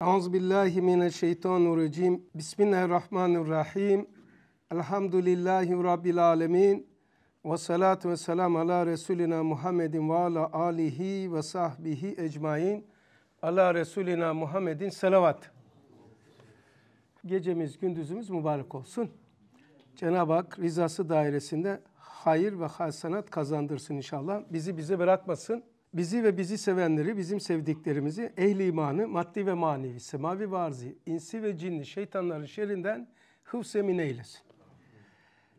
Euzubillahimineşşeytanirracim. Bismillahirrahmanirrahim. Elhamdülillahi Rabbil alemin. Ve salatu ve selam ala Resulina Muhammedin ve ala alihi ve sahbihi ecmain. Ala Resulina Muhammedin selavat. Gecemiz, gündüzümüz mübarek olsun. Cenab-ı Hak rızası dairesinde hayır ve hasenat kazandırsın inşallah. Bizi bize bırakmasın bizi ve bizi sevenleri, bizim sevdiklerimizi, ehli imanı, maddi ve manevi, semavi varzi, insi ve cinli, şeytanların şerrinden hıfzemin eylesin.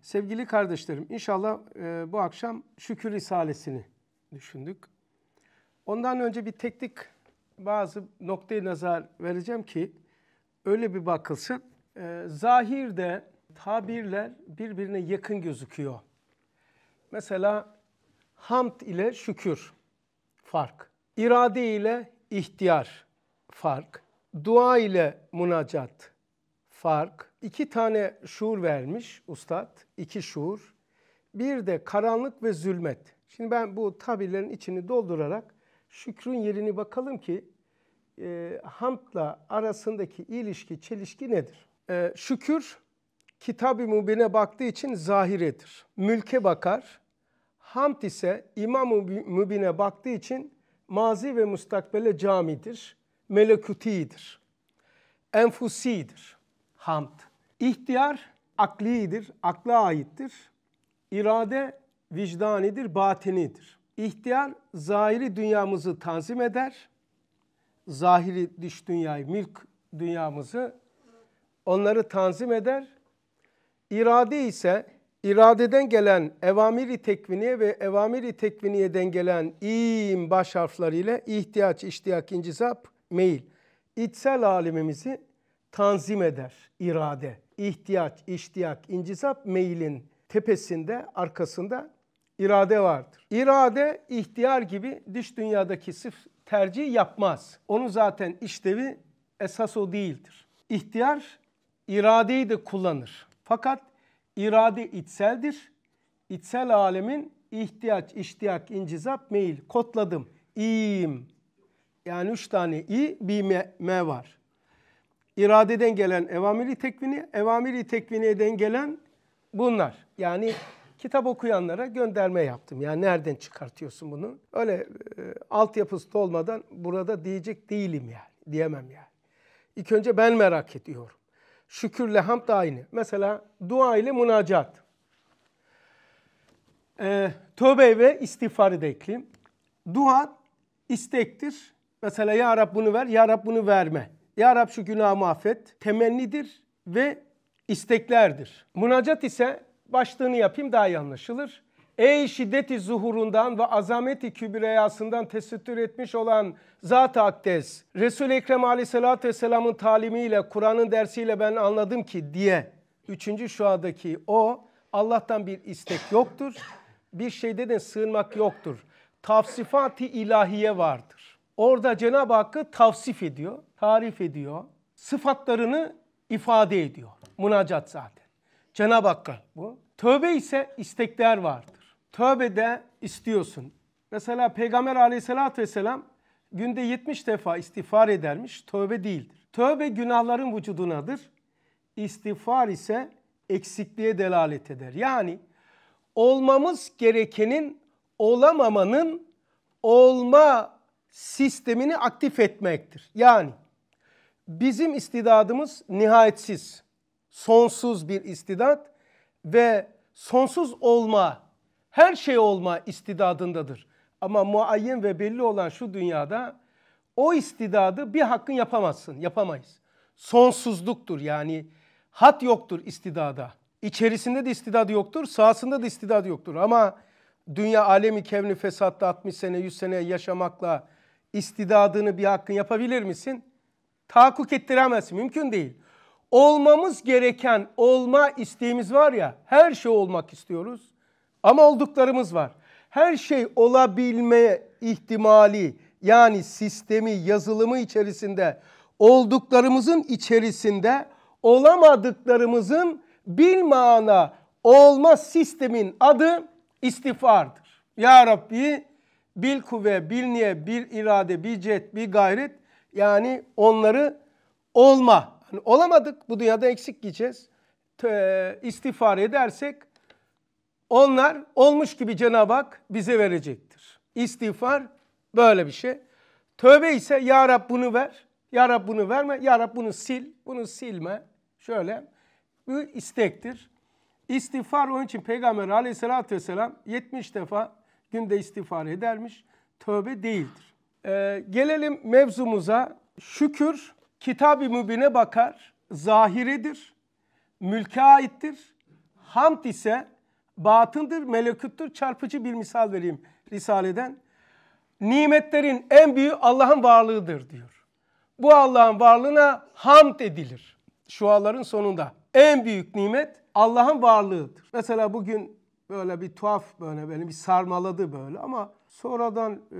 Sevgili kardeşlerim, inşallah e, bu akşam şükür risalesini düşündük. Ondan önce bir teknik bazı noktaya nazar vereceğim ki öyle bir bakılsın. E, zahirde tabirler birbirine yakın gözüküyor. Mesela hamd ile şükür fark. İrade ile ihtiyar fark. Dua ile münacat fark. İki tane şuur vermiş ustad. iki şuur. Bir de karanlık ve zulmet. Şimdi ben bu tabirlerin içini doldurarak şükrün yerini bakalım ki e, hamdla arasındaki ilişki, çelişki nedir? E, şükür kitab-ı mubine baktığı için zahiredir. Mülke bakar, Hamd ise İmam-ı Mübin'e baktığı için mazi ve mustakbele camidir. Melekutidir. Enfusidir. Hamd. İhtiyar aklidir, akla aittir. İrade vicdanidir, batinidir. İhtiyar zahiri dünyamızı tanzim eder. Zahiri dış dünyayı, mülk dünyamızı onları tanzim eder. İrade ise iradeden gelen evamiri tekviniye ve evamiri tekviniyeden gelen im baş harfleriyle ihtiyaç, iştiyak, incizap, meyil. İçsel alimimizi tanzim eder irade. ihtiyaç iştiyak, incizap, meyilin tepesinde, arkasında irade vardır. İrade ihtiyar gibi dış dünyadaki sırf tercih yapmaz. onu zaten işlevi esas o değildir. İhtiyar iradeyi de kullanır. Fakat irade içseldir. İçsel alemin ihtiyaç, iştiyak, incizap, meyil. Kodladım. İyiyim. Yani üç tane i, bir me, me var. İradeden gelen evamili tekvini, evamili tekviniyeden gelen bunlar. Yani kitap okuyanlara gönderme yaptım. Yani nereden çıkartıyorsun bunu? Öyle e, altyapısı olmadan burada diyecek değilim yani. Diyemem yani. İlk önce ben merak ediyorum. Şükürle hamd da aynı. Mesela dua ile münacat. Ee, tövbe ve istiğfarı da ekleyeyim. Dua istektir. Mesela Ya Rab bunu ver, Ya Rab bunu verme. Ya Rab şu günahımı affet. Temennidir ve isteklerdir. Münacat ise başlığını yapayım daha iyi anlaşılır. Ey şiddeti zuhurundan ve azameti kübreyasından tesettür etmiş olan Zat-ı Akdes, Resul-i Ekrem aleyhissalatü vesselamın talimiyle, Kur'an'ın dersiyle ben anladım ki diye. Üçüncü şuadaki o Allah'tan bir istek yoktur. Bir şeyde de sığınmak yoktur. Tavsifat-ı ilahiye vardır. Orada Cenab-ı Hakk'ı tavsif ediyor, tarif ediyor. Sıfatlarını ifade ediyor. Münacat zaten. Cenab-ı Hakk'a bu. Tövbe ise istekler vardır tövbe de istiyorsun. Mesela Peygamber aleyhissalatü vesselam günde 70 defa istiğfar edermiş. Tövbe değildir. Tövbe günahların vücudunadır. İstiğfar ise eksikliğe delalet eder. Yani olmamız gerekenin olamamanın olma sistemini aktif etmektir. Yani bizim istidadımız nihayetsiz, sonsuz bir istidat ve sonsuz olma her şey olma istidadındadır. Ama muayyen ve belli olan şu dünyada o istidadı bir hakkın yapamazsın, yapamayız. Sonsuzluktur yani hat yoktur istidada. İçerisinde de istidadı yoktur, sahasında da istidadı yoktur. Ama dünya alemi kevni fesatta 60 sene 100 sene yaşamakla istidadını bir hakkın yapabilir misin? Tahakkuk ettiremezsin, mümkün değil. Olmamız gereken olma isteğimiz var ya, her şey olmak istiyoruz. Ama olduklarımız var. Her şey olabilme ihtimali yani sistemi, yazılımı içerisinde olduklarımızın içerisinde olamadıklarımızın bilmana olma sistemin adı istifardır. Ya Rabbi bil kuvve, bil niye, bil irade, bil cet, bil gayret yani onları olma. Yani olamadık bu dünyada eksik gideceğiz. İstiğfar edersek onlar olmuş gibi Cenab-ı Hak bize verecektir. İstiğfar böyle bir şey. Tövbe ise Ya Rab bunu ver, Ya Rab bunu verme, Ya Rab bunu sil, bunu silme. Şöyle bu istektir. İstiğfar onun için Peygamber aleyhissalatü vesselam 70 defa günde istiğfar edermiş. Tövbe değildir. Ee, gelelim mevzumuza. Şükür kitab-ı mübine bakar, zahiredir, mülke aittir. Hamd ise batındır, meleküttür. Çarpıcı bir misal vereyim Risale'den. Nimetlerin en büyüğü Allah'ın varlığıdır diyor. Bu Allah'ın varlığına hamd edilir. Şuaların sonunda. En büyük nimet Allah'ın varlığıdır. Mesela bugün böyle bir tuhaf böyle beni bir sarmaladı böyle ama sonradan e,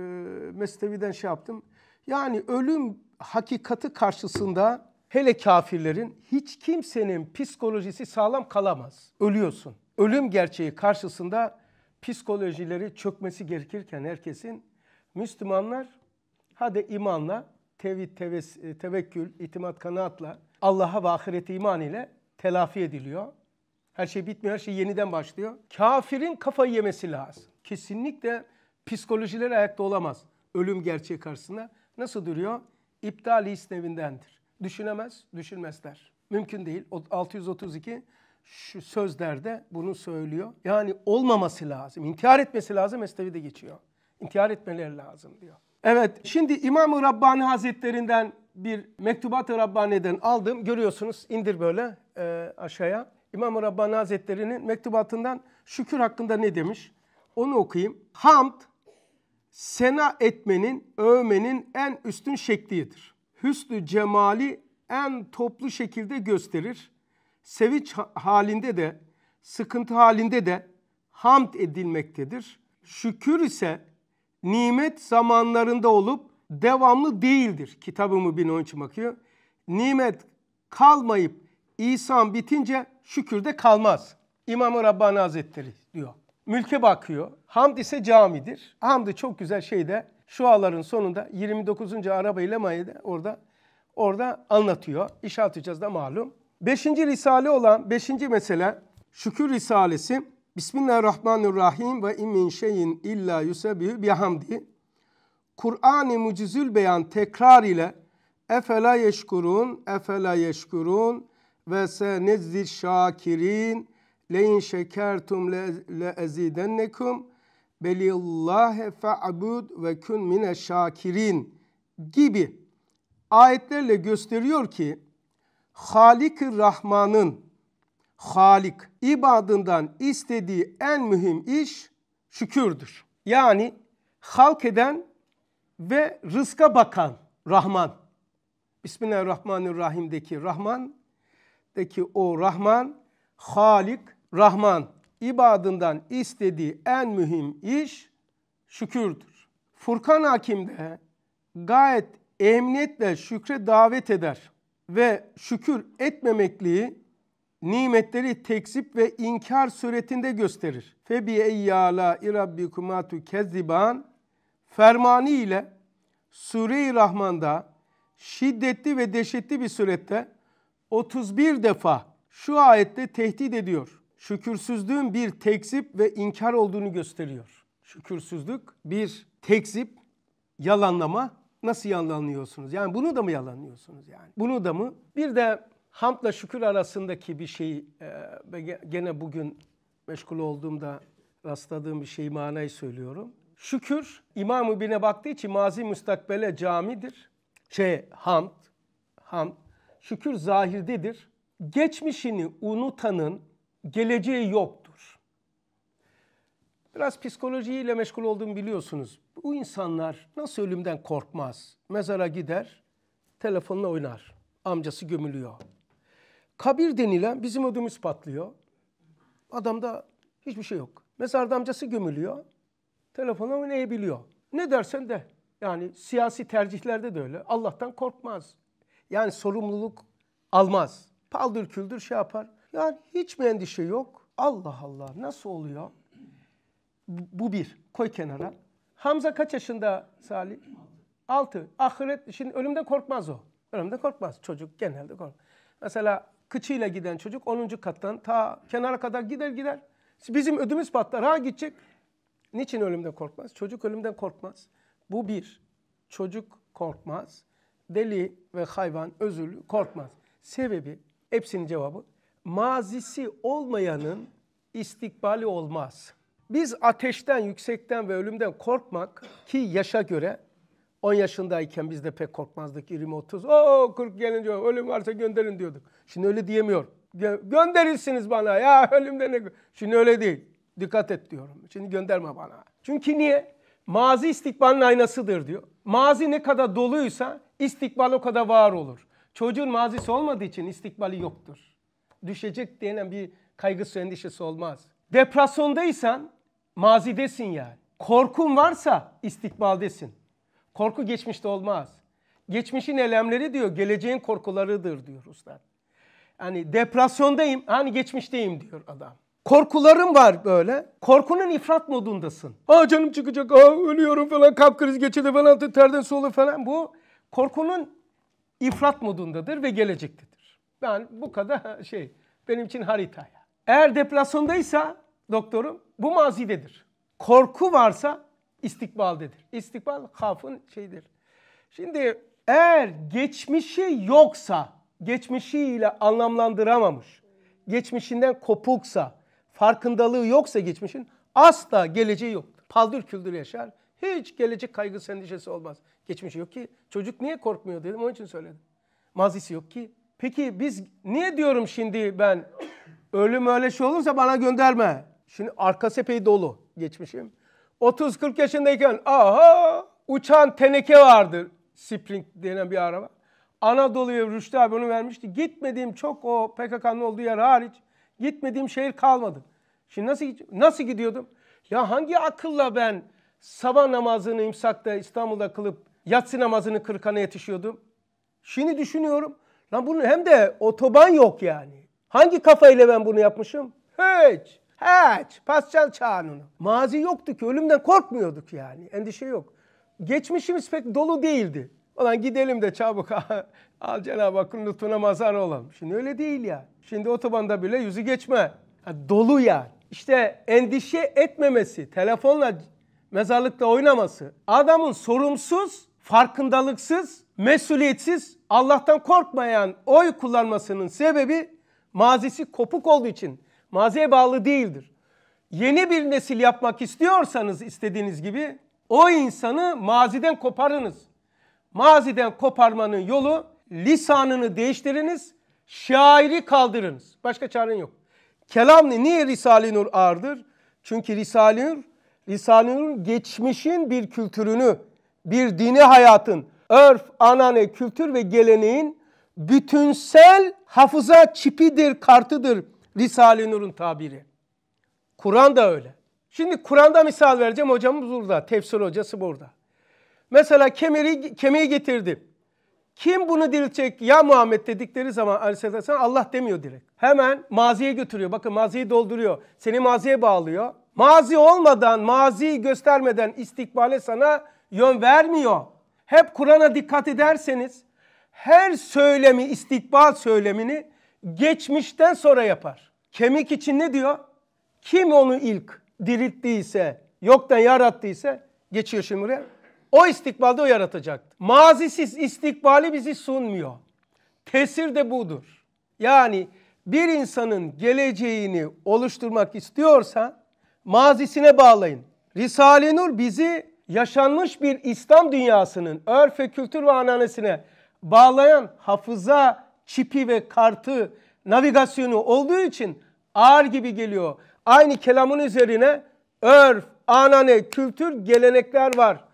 Mesnevi'den şey yaptım. Yani ölüm hakikati karşısında hele kafirlerin hiç kimsenin psikolojisi sağlam kalamaz. Ölüyorsun ölüm gerçeği karşısında psikolojileri çökmesi gerekirken herkesin Müslümanlar hadi imanla, tevhid, teves, e, tevekkül, itimat, kanaatla, Allah'a ve ahirete iman ile telafi ediliyor. Her şey bitmiyor, her şey yeniden başlıyor. Kafirin kafayı yemesi lazım. Kesinlikle psikolojiler ayakta olamaz. Ölüm gerçeği karşısında nasıl duruyor? İptali isnevindendir. Düşünemez, düşünmezler. Mümkün değil. 632 şu sözlerde bunu söylüyor. Yani olmaması lazım. İntihar etmesi lazım. Mesnevi de geçiyor. İntihar etmeleri lazım diyor. Evet şimdi İmam-ı Rabbani Hazretlerinden bir Mektubat-ı Rabbani'den aldım. Görüyorsunuz indir böyle e, aşağıya. İmam-ı Rabbani Hazretleri'nin mektubatından şükür hakkında ne demiş? Onu okuyayım. Hamd, sena etmenin, övmenin en üstün şeklidir. Hüsnü cemali en toplu şekilde gösterir sevinç halinde de sıkıntı halinde de hamd edilmektedir. Şükür ise nimet zamanlarında olup devamlı değildir. Kitabımı Mübin onun için bakıyor. Nimet kalmayıp İsan bitince şükür de kalmaz. İmam-ı Rabbani Hazretleri diyor. Mülke bakıyor. Hamd ise camidir. Hamd çok güzel şey de. şu ağların sonunda 29. araba ile mayede orada orada anlatıyor. İşaret da malum. Beşinci risale olan beşinci mesele şükür risalesi. Bismillahirrahmanirrahim ve immin şeyin illa yusebihü bihamdi. Kur'an-ı mucizül beyan tekrar ile efela yeşkurun, efela yeşkurun ve senezzil şakirin leyin şekertum le, le ezidennekum belillâhe fe'bud ve kün mine şakirin gibi ayetlerle gösteriyor ki Halik-i Rahman'ın Halik ibadından istediği en mühim iş şükürdür. Yani halk eden ve rızka bakan Rahman. Bismillahirrahmanirrahim'deki Rahman'daki o Rahman Halik Rahman ibadından istediği en mühim iş şükürdür. Furkan Hakim de gayet emniyetle şükre davet eder ve şükür etmemekliği nimetleri tekzip ve inkar suretinde gösterir. Febi eyyala irabbikumatu keziban fermanı ile Sure-i Rahman'da şiddetli ve dehşetli bir surette 31 defa şu ayette tehdit ediyor. Şükürsüzlüğün bir tekzip ve inkar olduğunu gösteriyor. Şükürsüzlük bir tekzip, yalanlama nasıl yalanlıyorsunuz? Yani bunu da mı yalanlıyorsunuz yani? Bunu da mı? Bir de hamdla şükür arasındaki bir şey e, ve gene bugün meşgul olduğumda rastladığım bir şey manayı söylüyorum. Şükür İmam-ı Bin'e baktığı için mazi müstakbele camidir. Şey hamd, hamd. Şükür zahirdedir. Geçmişini unutanın geleceği yoktur. Biraz psikolojiyle meşgul olduğumu biliyorsunuz. Bu insanlar nasıl ölümden korkmaz? Mezara gider, telefonla oynar. Amcası gömülüyor. Kabir denilen bizim ödümüz patlıyor. Adamda hiçbir şey yok. Mezarda amcası gömülüyor. Telefona oynayabiliyor. Ne dersen de. Yani siyasi tercihlerde de öyle. Allah'tan korkmaz. Yani sorumluluk almaz. Paldır küldür şey yapar. Yani hiç mi endişe yok? Allah Allah nasıl oluyor? Bu bir. Koy kenara. Hamza kaç yaşında Salih? Altı. Ahiret, şimdi ölümden korkmaz o. Ölümden korkmaz. Çocuk genelde korkmaz. Mesela kıçıyla giden çocuk 10. kattan ta kenara kadar gider gider. Bizim ödümüz patlar. Ha gidecek. Niçin ölümden korkmaz? Çocuk ölümden korkmaz. Bu bir. Çocuk korkmaz. Deli ve hayvan özürlü korkmaz. Sebebi, hepsinin cevabı mazisi olmayanın istikbali olmaz. Biz ateşten, yüksekten ve ölümden korkmak ki yaşa göre 10 yaşındayken biz de pek korkmazdık 20-30. Oo 40 gelince ölüm varsa gönderin diyorduk. Şimdi öyle diyemiyorum. Gö gönderilsiniz bana ya ölümde ne? Şimdi öyle değil. Dikkat et diyorum. Şimdi gönderme bana. Çünkü niye? Mazi istikbalın aynasıdır diyor. Mazi ne kadar doluysa istikbal o kadar var olur. Çocuğun mazisi olmadığı için istikbali yoktur. Düşecek denen bir kaygısı endişesi olmaz. Depresyondaysan mazidesin yani. Korkun varsa istikbaldesin. Korku geçmişte olmaz. Geçmişin elemleri diyor, geleceğin korkularıdır diyor ustad. Yani depresyondayım, hani geçmişteyim diyor adam. Korkularım var böyle. Korkunun ifrat modundasın. Aa canım çıkacak, aa ölüyorum falan, kalp krizi geçirdi falan, terden soğudu falan. Bu korkunun ifrat modundadır ve gelecektedir. Yani bu kadar şey, benim için harita. Eğer depresyondaysa doktorum bu mazidedir. Korku varsa istikbaldedir. İstikbal hafın şeyidir. Şimdi eğer geçmişi yoksa, geçmişiyle anlamlandıramamış, geçmişinden kopuksa, farkındalığı yoksa geçmişin asla geleceği yok. Paldır küldür yaşar. Hiç gelecek kaygısı endişesi olmaz. Geçmişi yok ki. Çocuk niye korkmuyor dedim onun için söyledim. Mazisi yok ki. Peki biz niye diyorum şimdi ben ölüm öyle şey olursa bana gönderme. Şimdi arka epey dolu geçmişim. 30-40 yaşındayken aha uçan teneke vardır. Spring denen bir araba. Anadolu'ya Rüştü abi onu vermişti. Gitmediğim çok o PKK'nın olduğu yer hariç gitmediğim şehir kalmadı. Şimdi nasıl nasıl gidiyordum? Ya hangi akılla ben sabah namazını imsakta İstanbul'da kılıp yatsı namazını kırkana yetişiyordum? Şimdi düşünüyorum. Lan bunu hem de otoban yok yani. Hangi kafayla ben bunu yapmışım? Hiç. Hiç. Pascal çağının. Mazi yoktu ki. Ölümden korkmuyorduk yani. Endişe yok. Geçmişimiz pek dolu değildi. Ulan gidelim de çabuk al Cenab-ı Hakk'ın lütfuna mazar olalım. Şimdi öyle değil ya. Şimdi otobanda bile yüzü geçme. Ha, dolu yani. İşte endişe etmemesi, telefonla mezarlıkta oynaması, adamın sorumsuz, farkındalıksız, mesuliyetsiz, Allah'tan korkmayan oy kullanmasının sebebi mazisi kopuk olduğu için maziye bağlı değildir. Yeni bir nesil yapmak istiyorsanız istediğiniz gibi o insanı maziden koparınız. Maziden koparmanın yolu lisanını değiştiriniz, şairi kaldırınız. Başka çaren yok. Kelam ne? Niye Risale-i Nur ağırdır? Çünkü Risale-i Nur, Risale-i Nur geçmişin bir kültürünü, bir dini hayatın, örf, anane, kültür ve geleneğin bütünsel hafıza çipidir, kartıdır Risale-i Nur'un tabiri. Kur'an da öyle. Şimdi Kur'an'da misal vereceğim. Hocamız burada. Tefsir hocası burada. Mesela kemeri, kemiği getirdi. Kim bunu diriltecek ya Muhammed dedikleri zaman aleyhisselam Allah demiyor direkt. Hemen maziye götürüyor. Bakın maziyi dolduruyor. Seni maziye bağlıyor. Mazi olmadan, mazi göstermeden istikbale sana yön vermiyor. Hep Kur'an'a dikkat ederseniz her söylemi, istikbal söylemini geçmişten sonra yapar. Kemik için ne diyor? Kim onu ilk dirilttiyse, yoktan yarattıysa geçiyor şimdi buraya. O istikbalde o yaratacaktı. Mazisiz istikbali bizi sunmuyor. Tesir de budur. Yani bir insanın geleceğini oluşturmak istiyorsa mazisine bağlayın. Risale-i Nur bizi yaşanmış bir İslam dünyasının örf ve kültür ve ananesine bağlayan hafıza çipi ve kartı navigasyonu olduğu için ağır gibi geliyor. Aynı kelamın üzerine örf, anane, kültür, gelenekler var.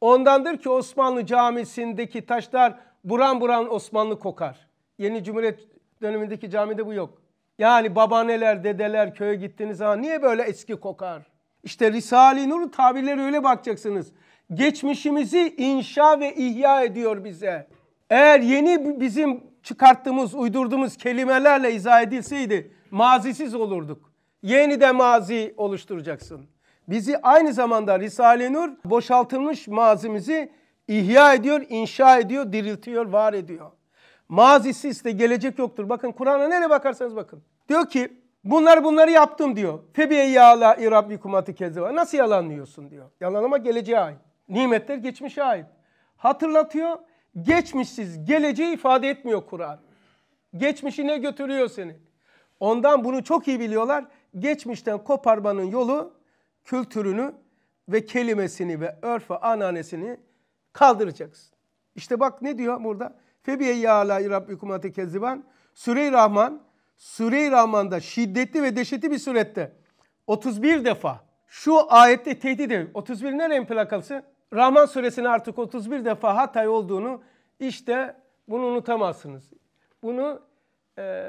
Ondandır ki Osmanlı camisindeki taşlar buran buran Osmanlı kokar. Yeni Cumhuriyet dönemindeki camide bu yok. Yani babaanneler, dedeler köye gittiğiniz zaman niye böyle eski kokar? İşte Risale-i Nur tabirleri öyle bakacaksınız. Geçmişimizi inşa ve ihya ediyor bize. Eğer yeni bizim çıkarttığımız, uydurduğumuz kelimelerle izah edilseydi mazisiz olurduk. Yeni de mazi oluşturacaksın. Bizi aynı zamanda Risale-i Nur boşaltılmış mazimizi ihya ediyor, inşa ediyor, diriltiyor, var ediyor. Mazisiz de gelecek yoktur. Bakın Kur'an'a nereye bakarsanız bakın. Diyor ki bunlar bunları yaptım diyor. Febiye yala irabbikum atikeze. Nasıl yalanlıyorsun diyor. Yalanlama geleceğe ait. Nimetler geçmişe ait. Hatırlatıyor Geçmişsiz geleceği ifade etmiyor Kur'an. Geçmişi ne götürüyor seni. Ondan bunu çok iyi biliyorlar. Geçmişten koparmanın yolu kültürünü ve kelimesini ve örf ananesini kaldıracaksın. İşte bak ne diyor burada? Febiye ya ala rabbikum keziban. Süre-i Rahman, Süre-i Rahman'da şiddetli ve dehşetli bir surette 31 defa şu ayette tehdit ediyor. 31 nerenin plakası? Rahman suresini artık 31 defa Hatay olduğunu işte bunu unutamazsınız. Bunu e,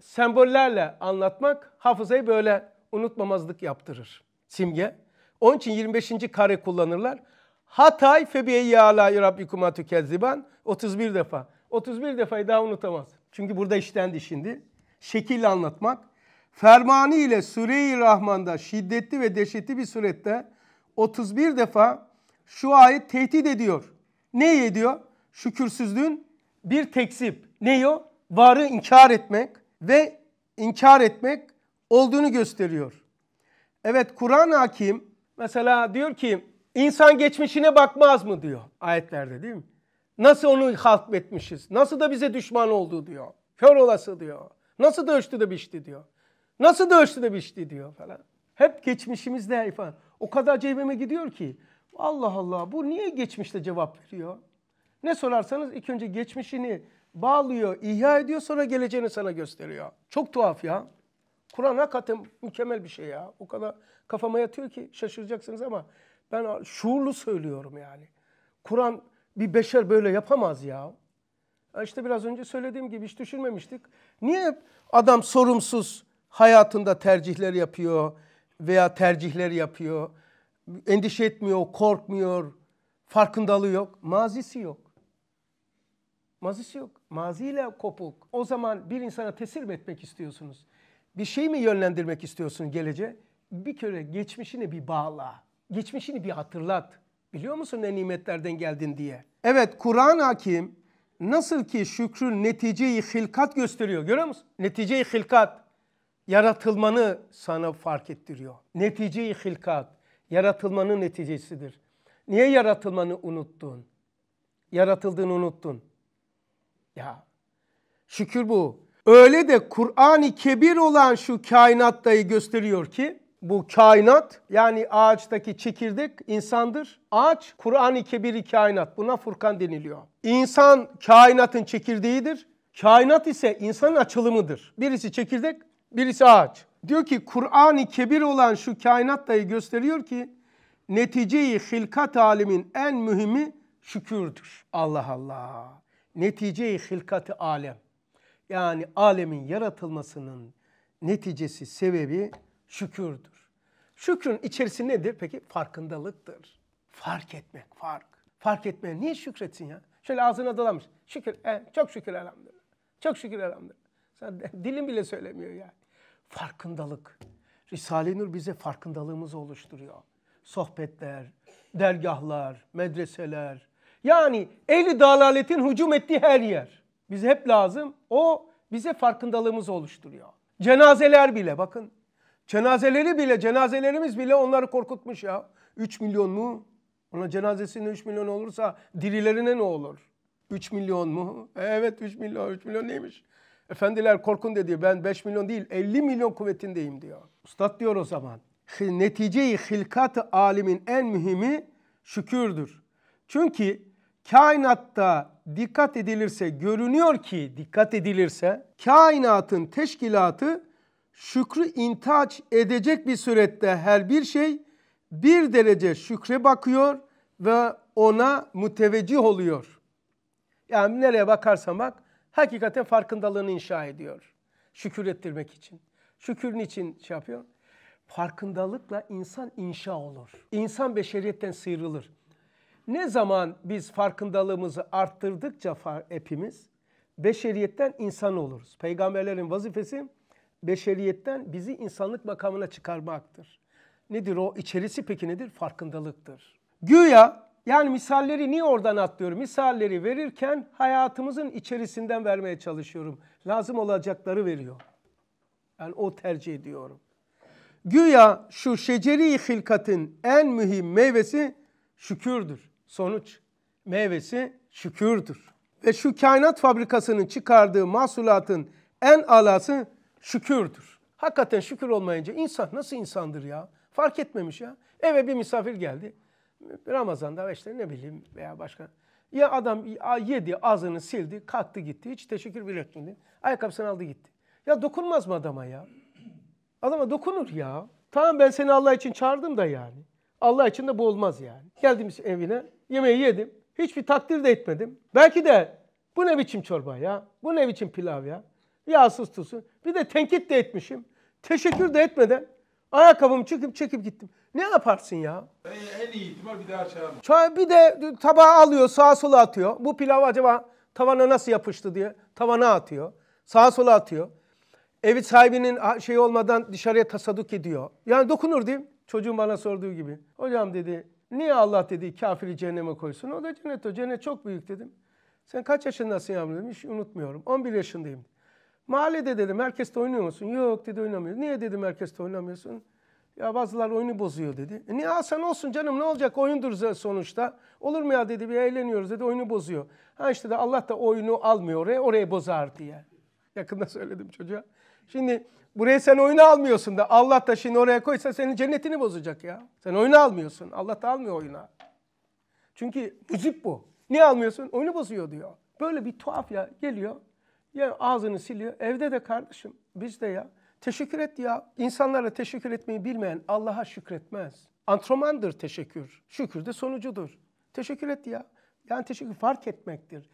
sembollerle anlatmak hafızayı böyle unutmamazlık yaptırır. Simge. Onun için 25. kare kullanırlar. Hatay febiyeyye ala rabbikuma tükezziban 31 defa. 31 defayı daha unutamaz. Çünkü burada işlendi şimdi. Şekil anlatmak. Fermanı ile Süreyi Rahman'da şiddetli ve dehşetli bir surette 31 defa şu ayet tehdit ediyor. Neyi ediyor? Şükürsüzlüğün bir tekzip. Neyi o? Varı inkar etmek ve inkar etmek olduğunu gösteriyor. Evet kuran Hakim mesela diyor ki insan geçmişine bakmaz mı diyor ayetlerde değil mi? Nasıl onu halkmetmişiz? Nasıl da bize düşman oldu diyor. Kör olası diyor. Nasıl da ölçtü de biçti diyor. Nasıl da ölçtü de biçti diyor falan. Hep geçmişimizde falan. O kadar cebime gidiyor ki. Allah Allah bu niye geçmişte cevap veriyor? Ne sorarsanız ilk önce geçmişini bağlıyor, ihya ediyor sonra geleceğini sana gösteriyor. Çok tuhaf ya. Kur'an hakikaten mükemmel bir şey ya. O kadar kafama yatıyor ki şaşıracaksınız ama ben şuurlu söylüyorum yani. Kur'an bir beşer böyle yapamaz ya. İşte biraz önce söylediğim gibi hiç düşünmemiştik. Niye adam sorumsuz hayatında tercihler yapıyor veya tercihler yapıyor? endişe etmiyor, korkmuyor, farkındalığı yok. Mazisi yok. Mazisi yok. Maziyle kopuk. O zaman bir insana teslim etmek istiyorsunuz? Bir şey mi yönlendirmek istiyorsun geleceğe? Bir kere geçmişini bir bağla. Geçmişini bir hatırlat. Biliyor musun ne nimetlerden geldin diye. Evet Kur'an hakim nasıl ki şükrün neticeyi hilkat gösteriyor. Görüyor musun? Neticeyi hilkat. Yaratılmanı sana fark ettiriyor. Neticeyi hilkat. Yaratılmanın neticesidir. Niye yaratılmanı unuttun? Yaratıldığını unuttun. Ya şükür bu. Öyle de Kur'an-ı Kebir olan şu kainattayı gösteriyor ki bu kainat yani ağaçtaki çekirdek insandır. Ağaç Kur'an-ı Kebir'i kainat buna Furkan deniliyor. İnsan kainatın çekirdeğidir. Kainat ise insanın açılımıdır. Birisi çekirdek, birisi ağaç diyor ki Kur'an-ı Kebir olan şu kainat dayı gösteriyor ki neticeyi hilkat alemin en mühimi şükürdür. Allah Allah. Neticeyi hilkati alem. Yani alemin yaratılmasının neticesi, sebebi şükürdür. Şükrün içerisi nedir? Peki farkındalıktır. Fark etmek, fark. Fark etmeye niye şükretsin ya? Şöyle ağzına dolamış. Şükür, e, çok şükür elhamdülillah. Çok şükür elhamdülillah. Sen, dilin bile söylemiyor yani farkındalık. Risale-i Nur bize farkındalığımızı oluşturuyor. Sohbetler, dergahlar, medreseler. Yani eli dalaletin hücum ettiği her yer. Bize hep lazım. O bize farkındalığımızı oluşturuyor. Cenazeler bile bakın. Cenazeleri bile, cenazelerimiz bile onları korkutmuş ya. 3 milyon mu? Ona cenazesinde 3 milyon olursa dirilerine ne olur? 3 milyon mu? Evet 3 milyon. 3 milyon neymiş? Efendiler korkun dedi ben 5 milyon değil 50 milyon kuvvetindeyim diyor. Ustad diyor o zaman. Neticeyi hilkat alimin en mühimi şükürdür. Çünkü kainatta dikkat edilirse görünüyor ki dikkat edilirse kainatın teşkilatı şükrü intaç edecek bir surette her bir şey bir derece şükre bakıyor ve ona müteveccih oluyor. Yani nereye bakarsan bak hakikaten farkındalığını inşa ediyor. Şükür ettirmek için. Şükürün için şey yapıyor. Farkındalıkla insan inşa olur. İnsan beşeriyetten sıyrılır. Ne zaman biz farkındalığımızı arttırdıkça hepimiz beşeriyetten insan oluruz. Peygamberlerin vazifesi beşeriyetten bizi insanlık makamına çıkarmaktır. Nedir o? İçerisi peki nedir? Farkındalıktır. Güya yani misalleri niye oradan atlıyorum? Misalleri verirken hayatımızın içerisinden vermeye çalışıyorum. Lazım olacakları veriyor. Yani o tercih ediyorum. Güya şu şeceri hilkatin en mühim meyvesi şükürdür. Sonuç meyvesi şükürdür. Ve şu kainat fabrikasının çıkardığı mahsulatın en alası şükürdür. Hakikaten şükür olmayınca insan nasıl insandır ya? Fark etmemiş ya. Eve bir misafir geldi. Ramazan'da işte ne bileyim veya başka. Ya adam yedi ağzını sildi kalktı gitti hiç teşekkür bile etmedi. Ayakkabısını aldı gitti. Ya dokunmaz mı adama ya? Adama dokunur ya. Tamam ben seni Allah için çağırdım da yani. Allah için de bu olmaz yani. geldiğimiz evine yemeği yedim. Hiçbir takdir de etmedim. Belki de bu ne biçim çorba ya? Bu ne biçim pilav ya? Yağsız tuzsuz. Bir de tenkit de etmişim. Teşekkür de etmeden ayakkabımı çıkıp çekip gittim. Ne yaparsın ya? En, iyi ihtimal bir daha çağırma. Şey Çağır, bir de tabağı alıyor sağa sola atıyor. Bu pilav acaba tavana nasıl yapıştı diye tavana atıyor. Sağa sola atıyor. Evi sahibinin şey olmadan dışarıya tasaduk ediyor. Yani dokunur değil çocuğum bana sorduğu gibi. Hocam dedi niye Allah dedi kafiri cehenneme koysun? O da cennet o. Cennet çok büyük dedim. Sen kaç yaşındasın yavrum dedim. Hiç unutmuyorum. 11 yaşındayım. Mahallede dedim herkes oynuyor musun? Yok dedi oynamıyor. Niye dedim herkes oynamıyorsun? Ya bazılar oyunu bozuyor dedi. E niye Hasan olsun canım ne olacak oyundur sonuçta. Olur mu ya dedi bir eğleniyoruz dedi oyunu bozuyor. Ha işte de Allah da oyunu almıyor oraya orayı bozar diye. Yakında söyledim çocuğa. Şimdi buraya sen oyunu almıyorsun da Allah da şimdi oraya koysa senin cennetini bozacak ya. Sen oyunu almıyorsun. Allah da almıyor oyunu. Çünkü müzik bu. Niye almıyorsun? Oyunu bozuyor diyor. Böyle bir tuhaf ya geliyor. Ya ağzını siliyor. Evde de kardeşim biz de ya. Teşekkür et ya. İnsanlara teşekkür etmeyi bilmeyen Allah'a şükretmez. Antromandır teşekkür. Şükür de sonucudur. Teşekkür et ya. Yani teşekkür fark etmektir.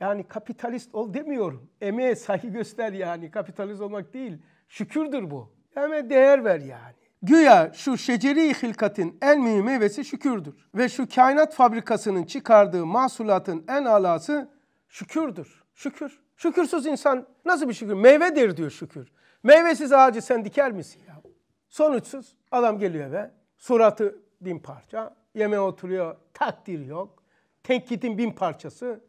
Yani kapitalist ol demiyorum. Emeğe saygı göster yani. Kapitalist olmak değil. Şükürdür bu. Emeğe değer ver yani. Güya şu şeceri hilkatin en mühim meyvesi şükürdür. Ve şu kainat fabrikasının çıkardığı mahsulatın en alası şükürdür. Şükür. Şükürsüz insan nasıl bir şükür? Meyvedir diyor şükür. Meyvesiz ağacı sen diker misin ya? Sonuçsuz adam geliyor eve. Suratı bin parça. yeme oturuyor. Takdir yok. Tenkitin bin parçası.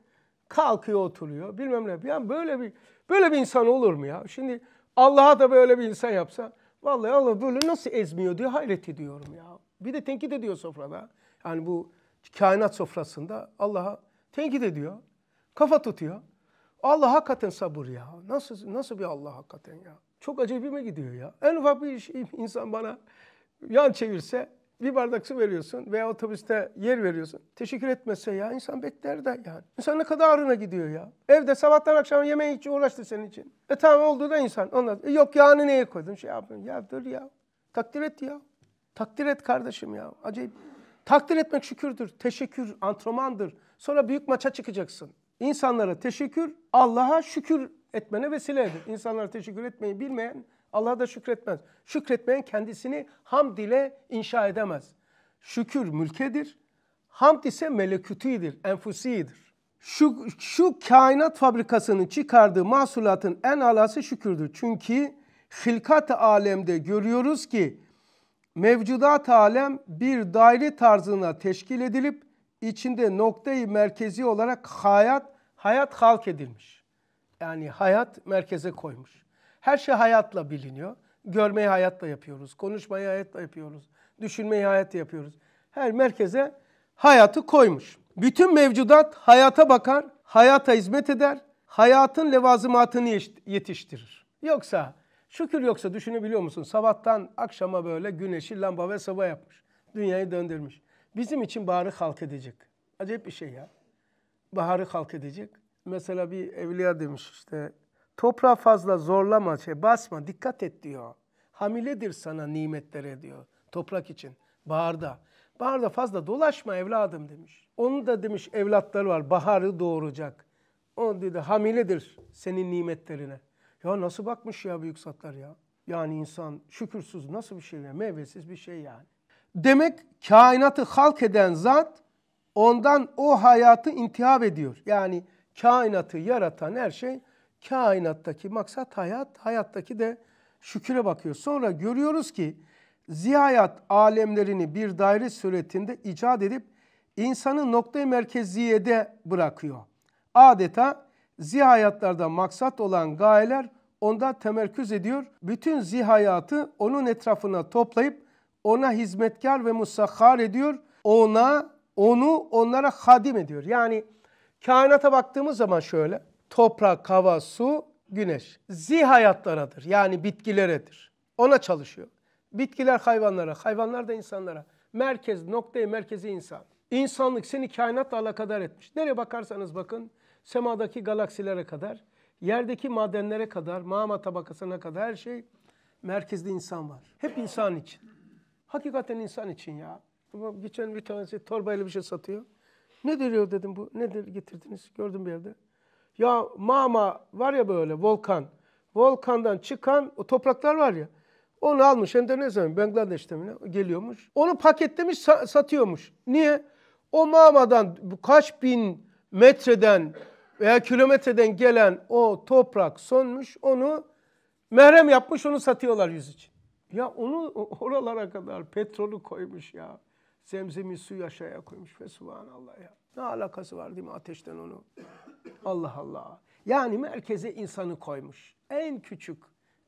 Kalkıyor oturuyor. Bilmem ne. Yani böyle bir böyle bir insan olur mu ya? Şimdi Allah'a da böyle bir insan yapsa. Vallahi Allah böyle nasıl ezmiyor diyor. Hayret ediyorum ya. Bir de tenkit ediyor sofrada. Yani bu kainat sofrasında Allah'a tenkit ediyor. Kafa tutuyor. Allah hakikaten sabır ya. Nasıl nasıl bir Allah hakikaten ya? Çok acayipime gidiyor ya. En ufak bir şey insan bana yan çevirse bir bardak su veriyorsun veya otobüste yer veriyorsun. Teşekkür etmese ya insan bekler de yani. İnsan ne kadar ağrına gidiyor ya. Evde sabahtan akşam yemeği için uğraştı senin için. E tamam oldu da insan. Ondan, e, yok yağını hani neye koydun şey yapın. Ya dur ya. Takdir et ya. Takdir et kardeşim ya. Acayip. Takdir etmek şükürdür. Teşekkür antrenmandır. Sonra büyük maça çıkacaksın. İnsanlara teşekkür, Allah'a şükür etmene vesiledir. İnsanlara teşekkür etmeyi bilmeyen Allah'a da şükretmez. Şükretmeyen kendisini hamd ile inşa edemez. Şükür mülkedir. Hamd ise melekutidir, enfusidir. Şu, şu kainat fabrikasının çıkardığı mahsulatın en alası şükürdür. Çünkü hilkat alemde görüyoruz ki mevcudat alem bir daire tarzına teşkil edilip içinde noktayı merkezi olarak hayat, hayat halk edilmiş. Yani hayat merkeze koymuş. Her şey hayatla biliniyor. Görmeyi hayatla yapıyoruz. Konuşmayı hayatla yapıyoruz. Düşünmeyi hayatla yapıyoruz. Her merkeze hayatı koymuş. Bütün mevcudat hayata bakar, hayata hizmet eder, hayatın levazımatını yetiştirir. Yoksa şükür yoksa düşünebiliyor musun? Sabahtan akşama böyle güneşi lamba ve sabah yapmış. Dünyayı döndürmüş. Bizim için baharı halk edecek. Acayip bir şey ya. Baharı halk edecek mesela bir evliya demiş işte toprağı fazla zorlama şey basma dikkat et diyor. Hamiledir sana nimetlere diyor toprak için baharda. Baharda fazla dolaşma evladım demiş. Onun da demiş evlatları var baharı doğuracak. O dedi hamiledir senin nimetlerine. Ya nasıl bakmış ya büyük satlar ya. Yani insan şükürsüz nasıl bir şey ya meyvesiz bir şey yani. Demek kainatı halk eden zat ondan o hayatı intihab ediyor. Yani Kainatı yaratan her şey kainattaki maksat hayat, hayattaki de şüküre bakıyor. Sonra görüyoruz ki ziyayat alemlerini bir daire suretinde icat edip insanı noktayı merkeziyede bırakıyor. Adeta zihayatlarda maksat olan gayeler onda temerküz ediyor. Bütün zihayatı onun etrafına toplayıp ona hizmetkar ve musahhar ediyor. Ona, onu onlara hadim ediyor. Yani Kainata baktığımız zaman şöyle. Toprak, hava, su, güneş. Zihayatlaradır. Yani bitkileredir. Ona çalışıyor. Bitkiler hayvanlara, hayvanlar da insanlara. Merkez, noktayı merkezi insan. İnsanlık seni kainatla alakadar etmiş. Nereye bakarsanız bakın, semadaki galaksilere kadar, yerdeki madenlere kadar, mağma tabakasına kadar her şey merkezde insan var. Hep insan için. Hakikaten insan için ya. Geçen bir tanesi torba ile bir şey satıyor. Ne diyor dedim bu? Nedir getirdiniz? Gördüm bir yerde Ya mama var ya böyle volkan. Volkandan çıkan o topraklar var ya. Onu almış Endonezya'nın Bangladeş'te mi geliyormuş. Onu paketlemiş sa satıyormuş. Niye? O mamadan kaç bin metreden veya kilometreden gelen o toprak sonmuş. Onu mehrem yapmış onu satıyorlar yüz için. Ya onu oralara kadar petrolü koymuş ya zemzemi su aşağıya koymuş ve subhanallah ya. Ne alakası var değil mi ateşten onu? Allah Allah. Yani merkeze insanı koymuş. En küçük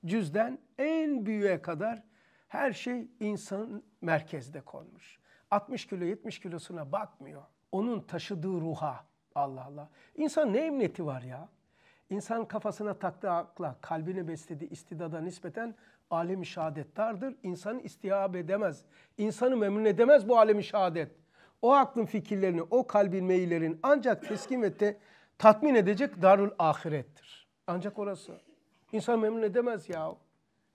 cüzden en büyüğe kadar her şey insan merkezde konmuş. 60 kilo 70 kilosuna bakmıyor. Onun taşıdığı ruha Allah Allah. İnsan ne emniyeti var ya? İnsan kafasına taktığı akla, kalbini beslediği istidada nispeten alemi şehadettardır. İnsanı istihab edemez. İnsanı memnun edemez bu alemi şehadet. O aklın fikirlerini, o kalbin meyillerini ancak teskin ve te, tatmin edecek darul ahirettir. Ancak orası. İnsan memnun edemez ya.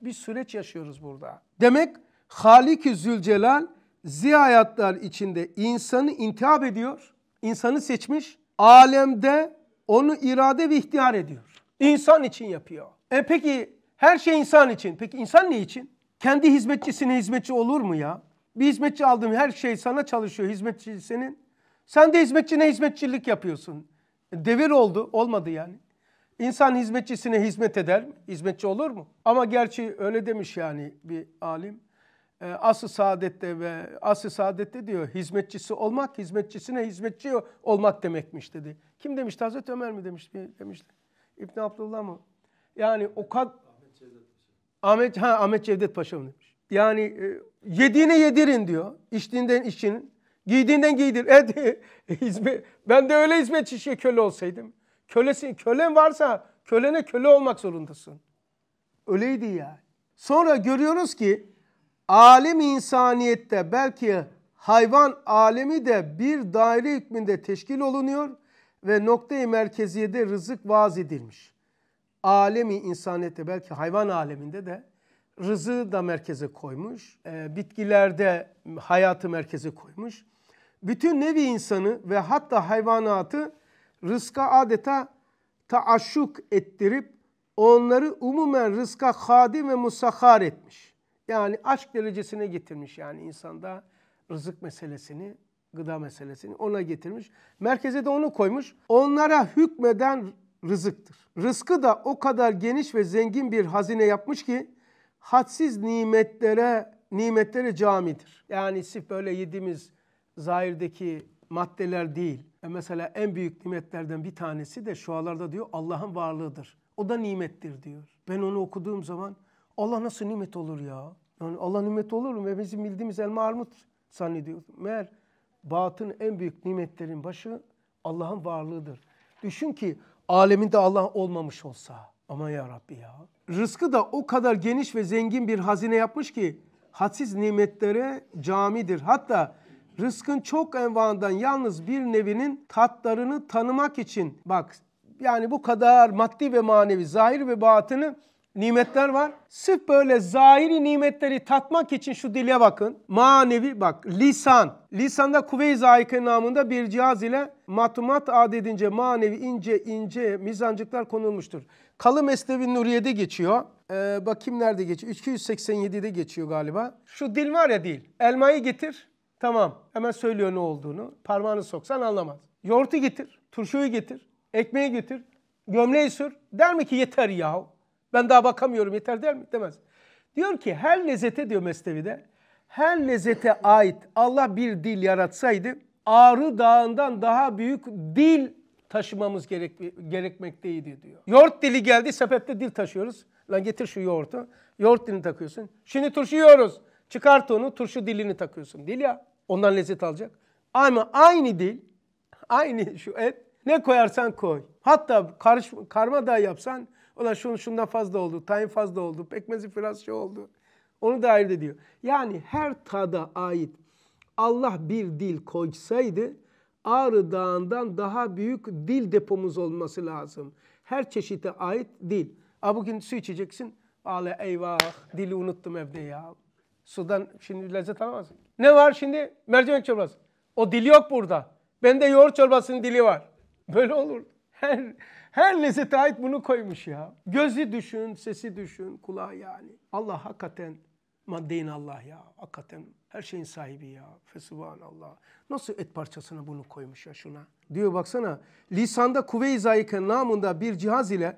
Bir süreç yaşıyoruz burada. Demek Halik-i Zülcelal ziyayatlar içinde insanı intihab ediyor. İnsanı seçmiş. Alemde onu irade ve ihtiyar ediyor. İnsan için yapıyor. E peki her şey insan için. Peki insan ne için? Kendi hizmetçisine hizmetçi olur mu ya? Bir hizmetçi aldığın her şey sana çalışıyor. Hizmetçi senin. Sen de hizmetçine hizmetçilik yapıyorsun. Devir oldu. Olmadı yani. İnsan hizmetçisine hizmet eder Hizmetçi olur mu? Ama gerçi öyle demiş yani bir alim. E, asıl saadette ve asıl saadette diyor hizmetçisi olmak hizmetçisine hizmetçi olmak demekmiş dedi. Kim demişti Hazreti Ömer mi demiş demişti. İbn Abdullah mı? Yani o kadar Ahmet, ha, Ahmet Cevdet Paşa'm demiş. Yani e, yediğine yedirin diyor. İçtiğinden için. Giydiğinden giydir. Evet, hizmet, ben de öyle hizmetçiye şey köle olsaydım. Kölesin, kölen varsa kölene köle olmak zorundasın. Öyleydi yani. Sonra görüyoruz ki alim insaniyette belki hayvan alemi de bir daire hükmünde teşkil olunuyor ve noktayı merkeziyede rızık vaaz edilmiş alemi insaniyette belki hayvan aleminde de rızı da merkeze koymuş. E, bitkilerde hayatı merkeze koymuş. Bütün nevi insanı ve hatta hayvanatı rızka adeta taaşşuk ettirip onları umumen rızka hadim ve musahhar etmiş. Yani aşk derecesine getirmiş yani insanda rızık meselesini, gıda meselesini ona getirmiş. Merkeze de onu koymuş. Onlara hükmeden rızıktır. Rızkı da o kadar geniş ve zengin bir hazine yapmış ki hadsiz nimetlere nimetlere camidir. Yani sif böyle yediğimiz zahirdeki maddeler değil. E mesela en büyük nimetlerden bir tanesi de şualarda diyor Allah'ın varlığıdır. O da nimettir diyor. Ben onu okuduğum zaman Allah nasıl nimet olur ya? Yani Allah nimet olur mu? Ve bizim bildiğimiz elma armut zannediyordum. Meğer batın en büyük nimetlerin başı Allah'ın varlığıdır. Düşün ki aleminde Allah olmamış olsa. Aman ya Rabbi ya. Rızkı da o kadar geniş ve zengin bir hazine yapmış ki hadsiz nimetlere camidir. Hatta rızkın çok envandan yalnız bir nevinin tatlarını tanımak için bak yani bu kadar maddi ve manevi zahir ve batını nimetler var. Sırf böyle zahiri nimetleri tatmak için şu dile bakın. Manevi bak lisan. Lisanda kuvve-i zayike namında bir cihaz ile matumat adedince manevi ince ince mizancıklar konulmuştur. Kalım Esnevi Nuriye'de geçiyor. Ee, bakayım nerede geçiyor? 287'de geçiyor galiba. Şu dil var ya dil. Elmayı getir. Tamam. Hemen söylüyor ne olduğunu. Parmağını soksan anlamaz. Yoğurtu getir. Turşuyu getir. Ekmeği getir. Gömleği sür. Der mi ki yeter yahu. Ben daha bakamıyorum yeter der mi? Demez. Diyor ki her lezzete diyor Mesnevi'de her lezzete ait Allah bir dil yaratsaydı Ağrı Dağı'ndan daha büyük dil taşımamız gerek, gerekmekteydi diyor. Yoğurt dili geldi sepette dil taşıyoruz. Lan getir şu yoğurtu. Yoğurt dilini takıyorsun. Şimdi turşu yiyoruz. Çıkart onu turşu dilini takıyorsun. Dil ya ondan lezzet alacak. Ama aynı dil, aynı şu et ne koyarsan koy. Hatta karış, karma da yapsan Ulan şunun şundan fazla oldu, tayin fazla oldu, pekmezi biraz şey oldu. Onu da ayırt ediyor. Yani her tada ait Allah bir dil koysaydı Ağrı Dağı'ndan daha büyük dil depomuz olması lazım. Her çeşite ait dil. A bugün su içeceksin. Ağla eyvah dili unuttum evde ya. Sudan şimdi lezzet alamazsın. Ne var şimdi? Mercimek çorbası. O dil yok burada. Bende yoğurt çorbasının dili var. Böyle olur. Her her lezzete ait bunu koymuş ya. Gözü düşün, sesi düşün, kulağı yani. Allah hakikaten maddeyin Allah ya. Hakikaten her şeyin sahibi ya. Allah. Nasıl et parçasına bunu koymuş ya şuna. Diyor baksana. Lisanda kuvve-i zayike namında bir cihaz ile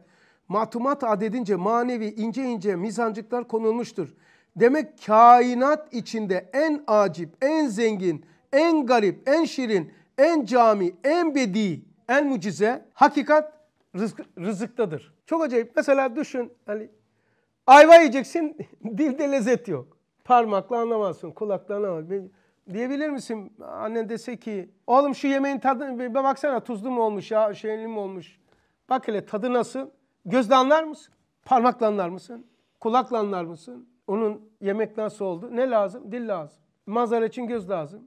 matumat adedince manevi ince ince mizancıklar konulmuştur. Demek kainat içinde en acip, en zengin, en garip, en şirin, en cami, en bedi, en mucize hakikat rızk, rızıktadır. Çok acayip. Mesela düşün hani ayva yiyeceksin dilde lezzet yok. Parmakla anlamazsın, kulakla anlamazsın. Diyebilir misin annen dese ki oğlum şu yemeğin tadı bir baksana tuzlu mu olmuş ya şeyli mi olmuş. Bak hele tadı nasıl? Gözle anlar mısın? Parmakla anlar mısın? Kulakla anlar mısın? Onun yemek nasıl oldu? Ne lazım? Dil lazım. Manzara için göz lazım.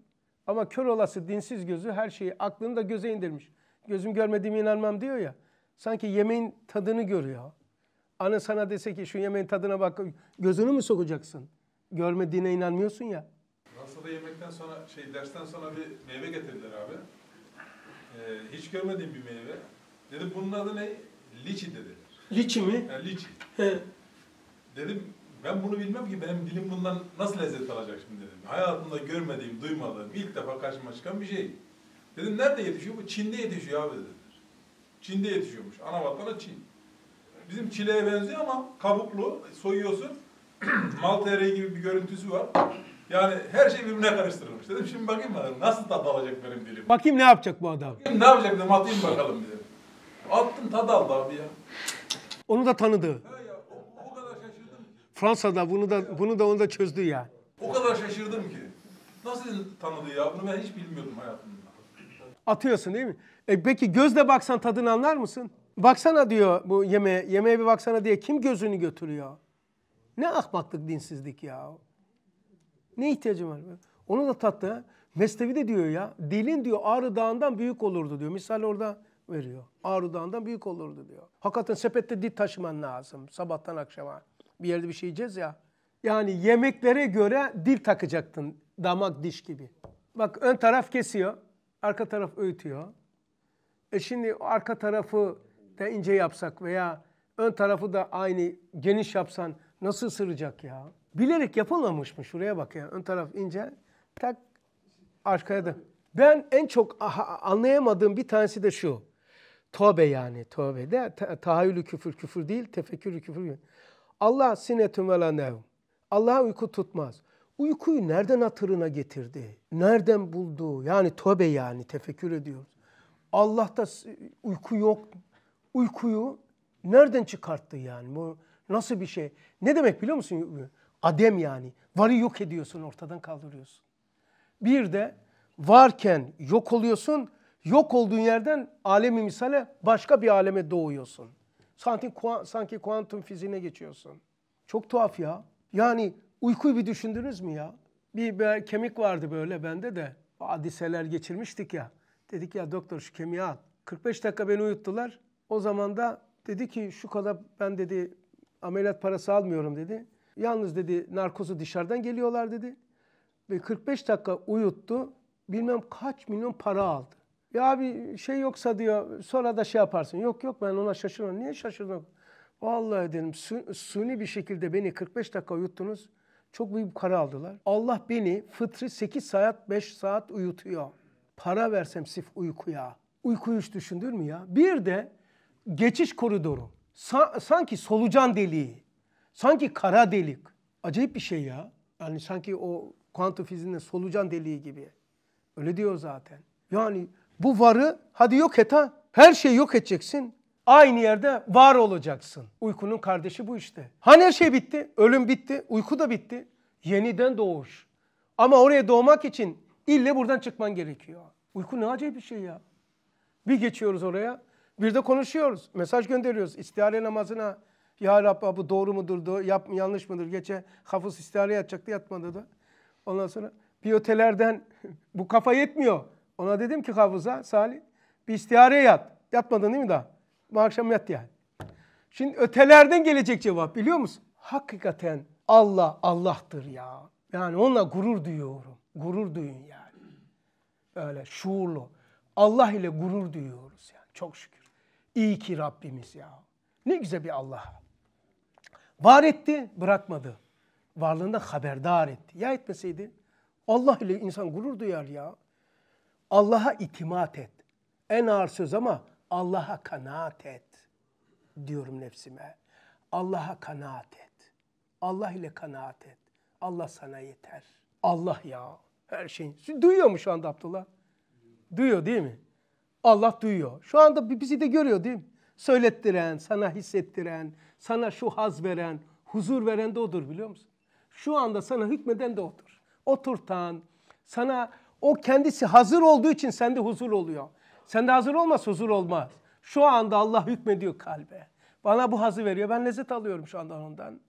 Ama kör olası dinsiz gözü her şeyi aklını da göze indirmiş. Gözüm görmediğimi inanmam diyor ya. Sanki yemeğin tadını görüyor. Anne sana dese ki şu yemeğin tadına bak gözünü mü sokacaksın? Görmediğine inanmıyorsun ya. Fransa'da yemekten sonra şey dersten sonra bir meyve getirdiler abi. Ee, hiç görmediğim bir meyve. Dedim bunun adı ne? Liçi dedi. Liçi mi? Yani liçi. He. Dedim ben bunu bilmem ki benim dilim bundan nasıl lezzet alacak şimdi dedim. Hayatımda görmediğim, duymadığım, ilk defa karşıma çıkan bir şey. Dedim nerede yetişiyor bu? Çin'de yetişiyor abi dedim. Çin'de yetişiyormuş. Ana vatanı Çin. Bizim çileğe benziyor ama kabuklu. Soyuyorsun. Malta ereği gibi bir görüntüsü var. Yani her şey birbirine karıştırılmış. Dedim şimdi bakayım bakalım nasıl tat alacak benim dilim. Bakayım ne yapacak bu adam. Bakayım ne yapacak dedim atayım bakalım dedim. Attım tad aldı abi ya. Onu da tanıdı. He ya, o, o kadar şaşırdım ki. Fransa'da bunu da bunu da onu da çözdü ya. O kadar şaşırdım ki. Nasıl tanıdı ya? Bunu ben hiç bilmiyordum hayatımda. Atıyorsun değil mi? E peki gözle baksan tadını anlar mısın? Baksana diyor bu yemeğe, yemeğe bir baksana diye kim gözünü götürüyor? Ne ahmaklık, dinsizlik ya. Ne ihtiyacım var? Onu da tattı. Mesnevi de diyor ya, dilin diyor Ağrı Dağı'ndan büyük olurdu diyor. Misal orada veriyor. Ağrı Dağı'ndan büyük olurdu diyor. Hakikaten sepette dil taşıman lazım sabahtan akşama. Bir yerde bir şey yiyeceğiz ya. Yani yemeklere göre dil takacaktın damak diş gibi. Bak ön taraf kesiyor, arka taraf öğütüyor. E şimdi arka tarafı da ince yapsak veya ön tarafı da aynı geniş yapsan nasıl sıracak ya? Bilerek yapılmamış mı? Şuraya bak ya. Ön taraf ince. Tak arkaya da. Ben en çok anlayamadığım bir tanesi de şu. Tövbe yani. Tövbe de tahayyülü küfür. Küfür değil. Tefekkürü küfür. Allah sinetüm ve la Allah'a uyku tutmaz. Uykuyu nereden hatırına getirdi? Nereden buldu? Yani tövbe yani tefekkür ediyoruz. Allah'ta uyku yok. Uykuyu nereden çıkarttı yani? Bu nasıl bir şey? Ne demek biliyor musun? Adem yani. Varı yok ediyorsun, ortadan kaldırıyorsun. Bir de varken yok oluyorsun, yok olduğun yerden alemi misale başka bir aleme doğuyorsun. Sanki, sanki kuantum fiziğine geçiyorsun. Çok tuhaf ya. Yani uykuyu bir düşündünüz mü ya? Bir, bir kemik vardı böyle bende de. Hadiseler geçirmiştik ya. Dedik ya doktor şu kemiği al. 45 dakika beni uyuttular. O zaman da dedi ki şu kadar ben dedi ameliyat parası almıyorum dedi. Yalnız dedi narkozu dışarıdan geliyorlar dedi. Ve 45 dakika uyuttu. Bilmem kaç milyon para aldı. Ya abi şey yoksa diyor sonra da şey yaparsın. Yok yok ben ona şaşırmam. Niye şaşırdım? Vallahi dedim suni bir şekilde beni 45 dakika uyuttunuz. Çok büyük para aldılar. Allah beni fıtri 8 saat 5 saat uyutuyor para versem sif uykuya. Uykuyu hiç düşündür mü ya? Bir de geçiş koridoru. Sa sanki solucan deliği. Sanki kara delik. Acayip bir şey ya. Yani sanki o kuantum fiziğinde solucan deliği gibi. Öyle diyor zaten. Yani bu varı hadi yok et ha. Her şeyi yok edeceksin. Aynı yerde var olacaksın. Uykunun kardeşi bu işte. Hani her şey bitti? Ölüm bitti, uyku da bitti. Yeniden doğuş. Ama oraya doğmak için İlle buradan çıkman gerekiyor. Uyku ne acayip bir şey ya. Bir geçiyoruz oraya. Bir de konuşuyoruz. Mesaj gönderiyoruz. İstihare namazına. Ya Rabbi bu doğru mudur? Do yap, yanlış mıdır? Geçe hafız istihare yatacaktı yatmadı da. Ondan sonra bir biyotelerden bu kafa yetmiyor. Ona dedim ki hafıza Salih bir istihare yat. Yatmadın değil mi daha? Bu akşam yat yani. Şimdi ötelerden gelecek cevap biliyor musun? Hakikaten Allah Allah'tır ya. Yani onunla gurur duyuyorum. Gurur duyun yani. Böyle şuurlu. Allah ile gurur duyuyoruz yani çok şükür. İyi ki Rabbimiz ya. Ne güzel bir Allah. Var etti, bırakmadı. Varlığından haberdar etti. Ya etmeseydi Allah ile insan gurur duyar ya. Allah'a itimat et. En ağır söz ama Allah'a kanaat et diyorum nefsime. Allah'a kanaat et. Allah ile kanaat et. Allah sana yeter. Allah ya. Her şeyin. Duyuyor mu şu anda Abdullah? Duyuyor değil mi? Allah duyuyor. Şu anda bizi de görüyor değil mi? Söylettiren, sana hissettiren, sana şu haz veren, huzur veren de odur biliyor musun? Şu anda sana hükmeden de odur. Oturtan, sana o kendisi hazır olduğu için sende huzur oluyor. Sende hazır olmaz huzur olmaz. Şu anda Allah hükmediyor kalbe. Bana bu hazı veriyor. Ben lezzet alıyorum şu anda ondan.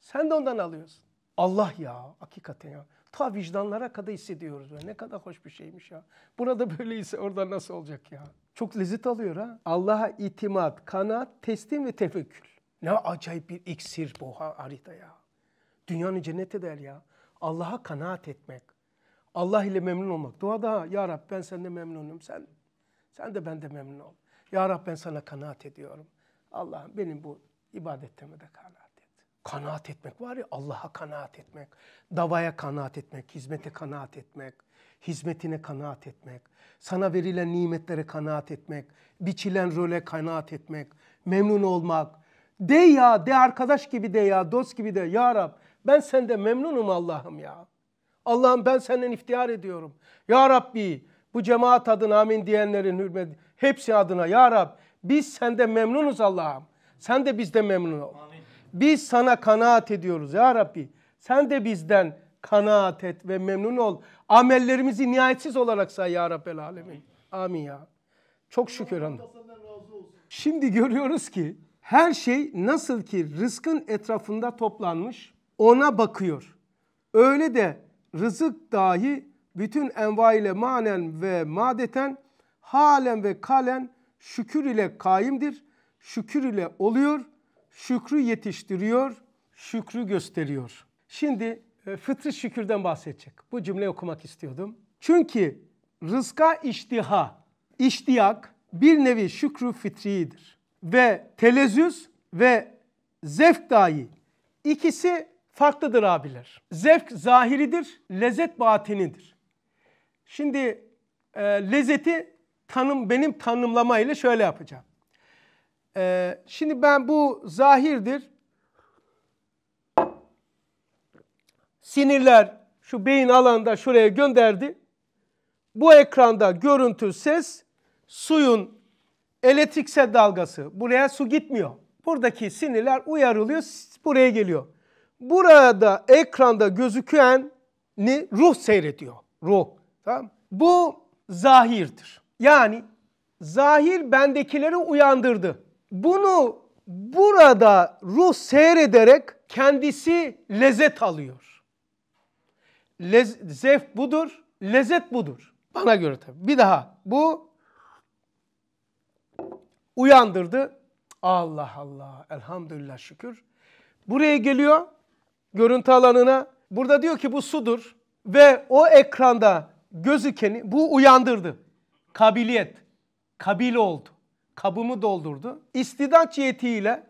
Sen de ondan alıyorsun. Allah ya hakikaten ya ta vicdanlara kadar hissediyoruz. Böyle. Ne kadar hoş bir şeymiş ya. Burada böyleyse orada nasıl olacak ya? Çok lezzet alıyor ha. Allah'a itimat, kanaat, teslim ve tefekkül. Ne acayip bir iksir bu harita ya. Dünyanın cenneti der ya. Allah'a kanaat etmek. Allah ile memnun olmak. Duada ya Rab ben senden memnunum. Sen sen de ben de memnun ol. Ya Rab ben sana kanaat ediyorum. Allah'ım benim bu ibadetime de kanaat. Kanaat etmek var ya Allah'a kanaat etmek, davaya kanaat etmek, hizmete kanaat etmek, hizmetine kanaat etmek, sana verilen nimetlere kanaat etmek, biçilen role kanaat etmek, memnun olmak. De ya, de arkadaş gibi de ya, dost gibi de. Ya Rab ben sende memnunum Allah'ım ya. Allah'ım ben senden iftihar ediyorum. Ya Rabbi bu cemaat adına amin diyenlerin hürmet hepsi adına Ya Rab biz sende memnunuz Allah'ım. Sen de bizde memnun ol. Amin. Biz sana kanaat ediyoruz ya Rabbi. Sen de bizden kanaat et ve memnun ol. Amellerimizi nihayetsiz olarak say ya Rabbel Alemin. Amin ya. Çok şükür hanım. Şimdi görüyoruz ki her şey nasıl ki rızkın etrafında toplanmış ona bakıyor. Öyle de rızık dahi bütün enva ile manen ve madeten halen ve kalen şükür ile kaimdir. Şükür ile oluyor Şükrü yetiştiriyor, şükrü gösteriyor. Şimdi e, fıtrı şükürden bahsedecek. Bu cümleyi okumak istiyordum. Çünkü rızka iştiha, iştiyak bir nevi şükrü fitridir. Ve telezüz ve zevk dahi ikisi farklıdır abiler. Zevk zahiridir, lezzet batinidir. Şimdi e, lezzeti tanım benim tanımlamayla şöyle yapacağım. Ee, şimdi ben bu zahirdir. Sinirler şu beyin alanında şuraya gönderdi. Bu ekranda görüntü, ses, suyun elektriksel dalgası. Buraya su gitmiyor. Buradaki sinirler uyarılıyor, buraya geliyor. Burada ekranda ni ruh seyrediyor. Ruh. Tamam Bu zahirdir. Yani zahir bendekileri uyandırdı. Bunu burada ruh seyrederek kendisi lezzet alıyor. Lez, zevk budur, lezzet budur. Bana göre tabii. Bir daha bu uyandırdı. Allah Allah elhamdülillah şükür. Buraya geliyor görüntü alanına. Burada diyor ki bu sudur ve o ekranda gözükeni bu uyandırdı. Kabiliyet, kabile oldu kabımı doldurdu. İstidat cihetiyle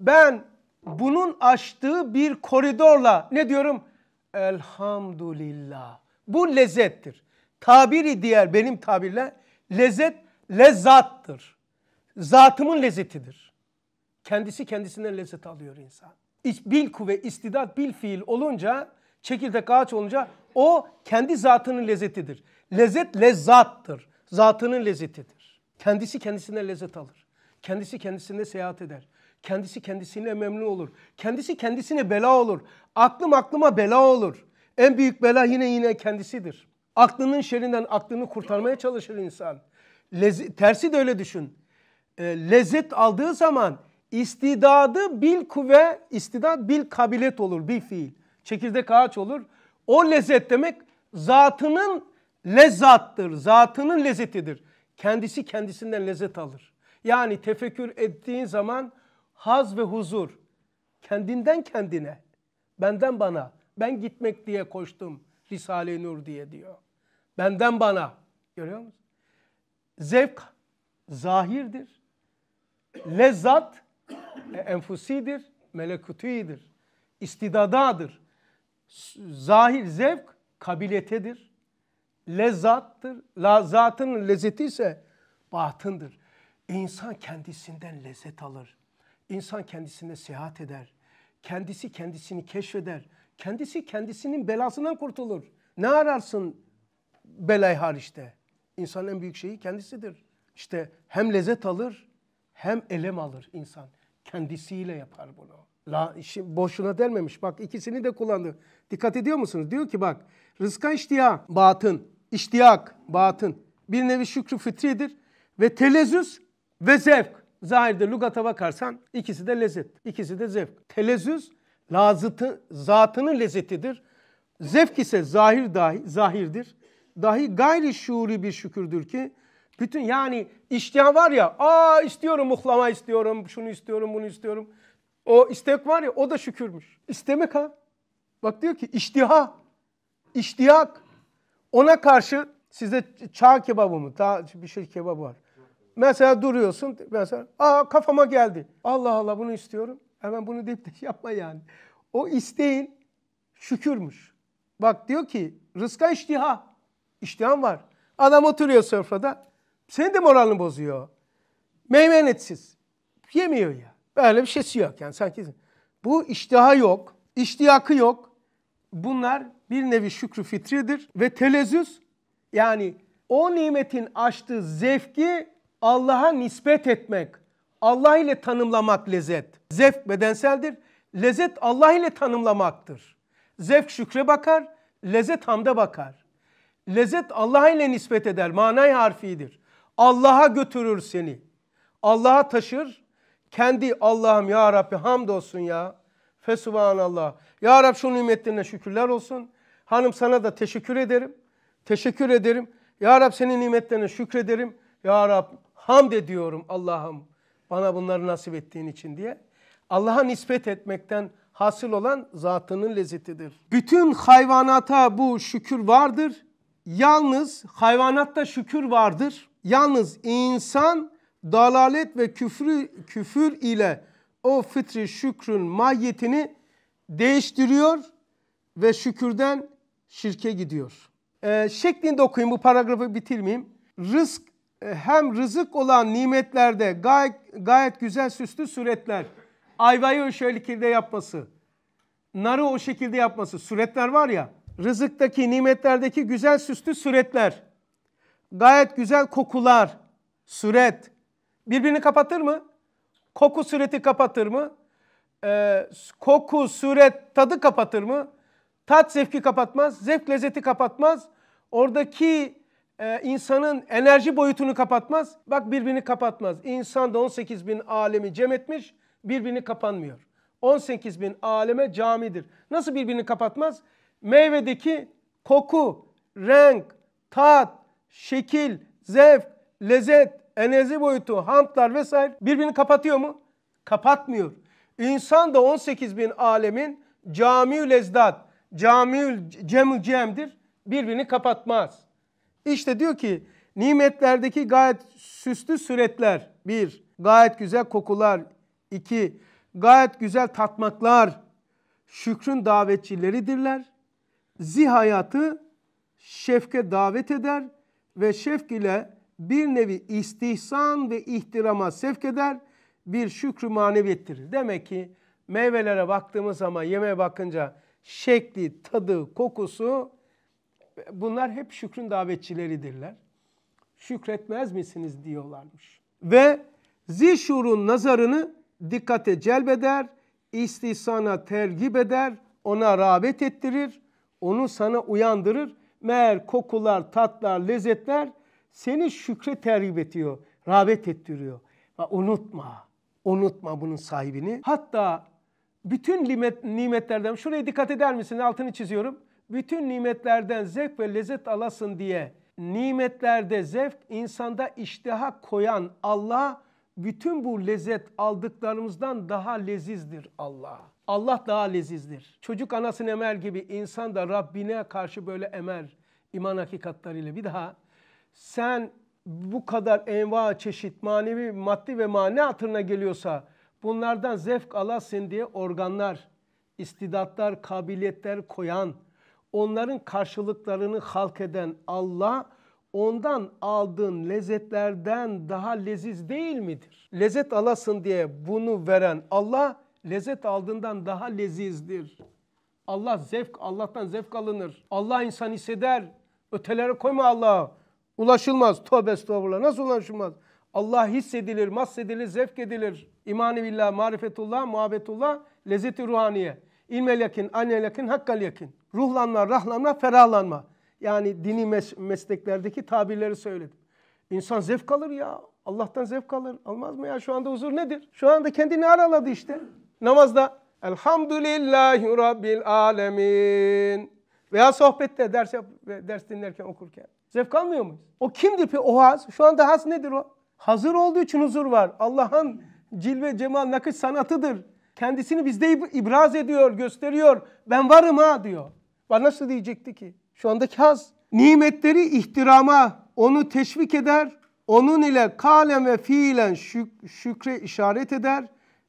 ben bunun açtığı bir koridorla ne diyorum? Elhamdülillah. Bu lezzettir. Tabiri diğer benim tabirle lezzet lezzattır. Zatımın lezzetidir. Kendisi kendisinden lezzet alıyor insan. Bilku ve istidat bil fiil olunca çekirdek ağaç olunca o kendi zatının lezzetidir. Lezzet lezzattır. Zatının lezzetidir. Kendisi kendisine lezzet alır. Kendisi kendisine seyahat eder. Kendisi kendisine memnun olur. Kendisi kendisine bela olur. Aklım aklıma bela olur. En büyük bela yine yine kendisidir. Aklının şerinden aklını kurtarmaya çalışır insan. Lez tersi de öyle düşün. E, lezzet aldığı zaman istidadı bil kuvve, istidat bil kabilet olur, bil fiil. Çekirdek ağaç olur. O lezzet demek zatının lezzattır, zatının lezzetidir kendisi kendisinden lezzet alır. Yani tefekkür ettiğin zaman haz ve huzur kendinden kendine, benden bana, ben gitmek diye koştum Risale-i Nur diye diyor. Benden bana, görüyor musun? Zevk zahirdir, lezzat e, enfusidir, melekutidir, istidadadır. Zahir zevk kabiletedir. Lezzattır, La, lezzeti ise batındır. İnsan kendisinden lezzet alır. İnsan kendisine seyahat eder. Kendisi kendisini keşfeder. Kendisi kendisinin belasından kurtulur. Ne ararsın belay hariçte? İnsanın en büyük şeyi kendisidir. İşte hem lezzet alır hem elem alır insan. Kendisiyle yapar bunu. La, şimdi boşuna delmemiş. Bak ikisini de kullandı. Dikkat ediyor musunuz? Diyor ki bak rızka iştiya batın iştiyak, batın. Bir nevi şükrü fıtridir ve telezüz ve zevk. Zahirde lugata bakarsan ikisi de lezzet, ikisi de zevk. Telezüz lazıtı, zatının lezzetidir. Zevk ise zahir dahi, zahirdir. Dahi gayri şuuri bir şükürdür ki bütün yani iştiyan var ya aa istiyorum muhlama istiyorum şunu istiyorum bunu istiyorum. O istek var ya o da şükürmüş. İstemek ha. Bak diyor ki iştiha, iştiyak, ona karşı size çağ kebabı mı? Daha bir şey kebabı var. Mesela duruyorsun mesela aa kafama geldi. Allah Allah bunu istiyorum. Hemen bunu deyip de yapma yani. O isteğin şükürmüş. Bak diyor ki rızka iştiha. İştihan var. Adam oturuyor sofrada. Senin de moralini bozuyor. Meymenetsiz. Yemiyor ya. Böyle bir şeysi yok yani sanki. Bu iştiha yok. İştiyakı yok bunlar bir nevi şükrü fitridir ve telezüz yani o nimetin açtığı zevki Allah'a nispet etmek, Allah ile tanımlamak lezzet. Zevk bedenseldir, lezzet Allah ile tanımlamaktır. Zevk şükre bakar, lezzet hamda bakar. Lezzet Allah ile nispet eder, manay harfidir. Allah'a götürür seni. Allah'a taşır, kendi Allah'ım ya Rabbi hamdolsun ya. Fesubhanallah. Ya Rab şu nimetlerine şükürler olsun. Hanım sana da teşekkür ederim. Teşekkür ederim. Ya Rab senin nimetlerine şükrederim. Ya Rab hamd ediyorum Allah'ım bana bunları nasip ettiğin için diye. Allah'a nispet etmekten hasıl olan zatının lezzetidir. Bütün hayvanata bu şükür vardır. Yalnız hayvanatta şükür vardır. Yalnız insan dalalet ve küfrü, küfür ile o fitri şükrün mahiyetini değiştiriyor ve şükürden şirke gidiyor. E, şeklinde okuyayım bu paragrafı bitirmeyeyim. Rızk e, hem rızık olan nimetlerde gayet, gayet güzel süslü suretler. Ayvayı o şekilde yapması. Narı o şekilde yapması. Suretler var ya. Rızıktaki nimetlerdeki güzel süslü suretler. Gayet güzel kokular. Suret. Birbirini kapatır mı? Koku sureti kapatır mı? e, koku, suret, tadı kapatır mı? Tat zevki kapatmaz, zevk lezzeti kapatmaz. Oradaki e, insanın enerji boyutunu kapatmaz. Bak birbirini kapatmaz. İnsan da 18 bin alemi cem etmiş, birbirini kapanmıyor. 18 bin aleme camidir. Nasıl birbirini kapatmaz? Meyvedeki koku, renk, tat, şekil, zevk, lezzet, enerji boyutu, hamtlar vesaire birbirini kapatıyor mu? Kapatmıyor. İnsan da 18 bin alemin camiül ezdat, camiül cemül cemdir. Birbirini kapatmaz. İşte diyor ki nimetlerdeki gayet süslü suretler. Bir, gayet güzel kokular. iki gayet güzel tatmaklar. Şükrün davetçileridirler. Zihayatı şefke davet eder ve şefk ile bir nevi istihsan ve ihtirama sevk eder bir şükrü maneviyettir. Demek ki meyvelere baktığımız zaman yemeğe bakınca şekli, tadı, kokusu bunlar hep şükrün davetçileridirler. Şükretmez misiniz diyorlarmış. Ve zişurun nazarını dikkate celbeder, istisana tergip eder, ona rağbet ettirir, onu sana uyandırır. Meğer kokular, tatlar, lezzetler seni şükre tergip ediyor, rağbet ettiriyor. Ve unutma Unutma bunun sahibini. Hatta bütün nimet, nimetlerden, şuraya dikkat eder misin? Altını çiziyorum. Bütün nimetlerden zevk ve lezzet alasın diye nimetlerde zevk insanda iştaha koyan Allah bütün bu lezzet aldıklarımızdan daha lezizdir Allah. Allah daha lezizdir. Çocuk anasını emer gibi insan da Rabbine karşı böyle emer iman hakikatleriyle. Bir daha sen bu kadar enva çeşit manevi maddi ve mane hatırına geliyorsa bunlardan zevk alasın diye organlar, istidatlar, kabiliyetler koyan, onların karşılıklarını halk eden Allah ondan aldığın lezzetlerden daha leziz değil midir? Lezzet alasın diye bunu veren Allah lezzet aldığından daha lezizdir. Allah zevk, Allah'tan zevk alınır. Allah insan hisseder. Ötelere koyma Allah'ı. Ulaşılmaz. Tövbe estağfurullah. Nasıl ulaşılmaz? Allah hissedilir, mahsedilir, zevk edilir. İmanı billah, marifetullah, muhabbetullah, lezzeti ruhaniye. İlmel yakin, anel yakin, hakkal yakin. Ruhlanma, rahlanma, ferahlanma. Yani dini mes mesleklerdeki tabirleri söyledim. İnsan zevk alır ya. Allah'tan zevk alır. Almaz mı ya? Şu anda huzur nedir? Şu anda kendini araladı işte. Namazda Elhamdülillahi Rabbil Alemin. Veya sohbette ders, yap, ders dinlerken okurken. Zevk almıyor muyuz? O kimdir peki? O haz. Şu anda haz nedir o? Hazır olduğu için huzur var. Allah'ın cilve, cemal, nakış sanatıdır. Kendisini bizde ibraz ediyor, gösteriyor. Ben varım ha diyor. Var nasıl diyecekti ki? Şu andaki haz. Nimetleri ihtirama, onu teşvik eder. Onun ile kalem ve fiilen şük şükre işaret eder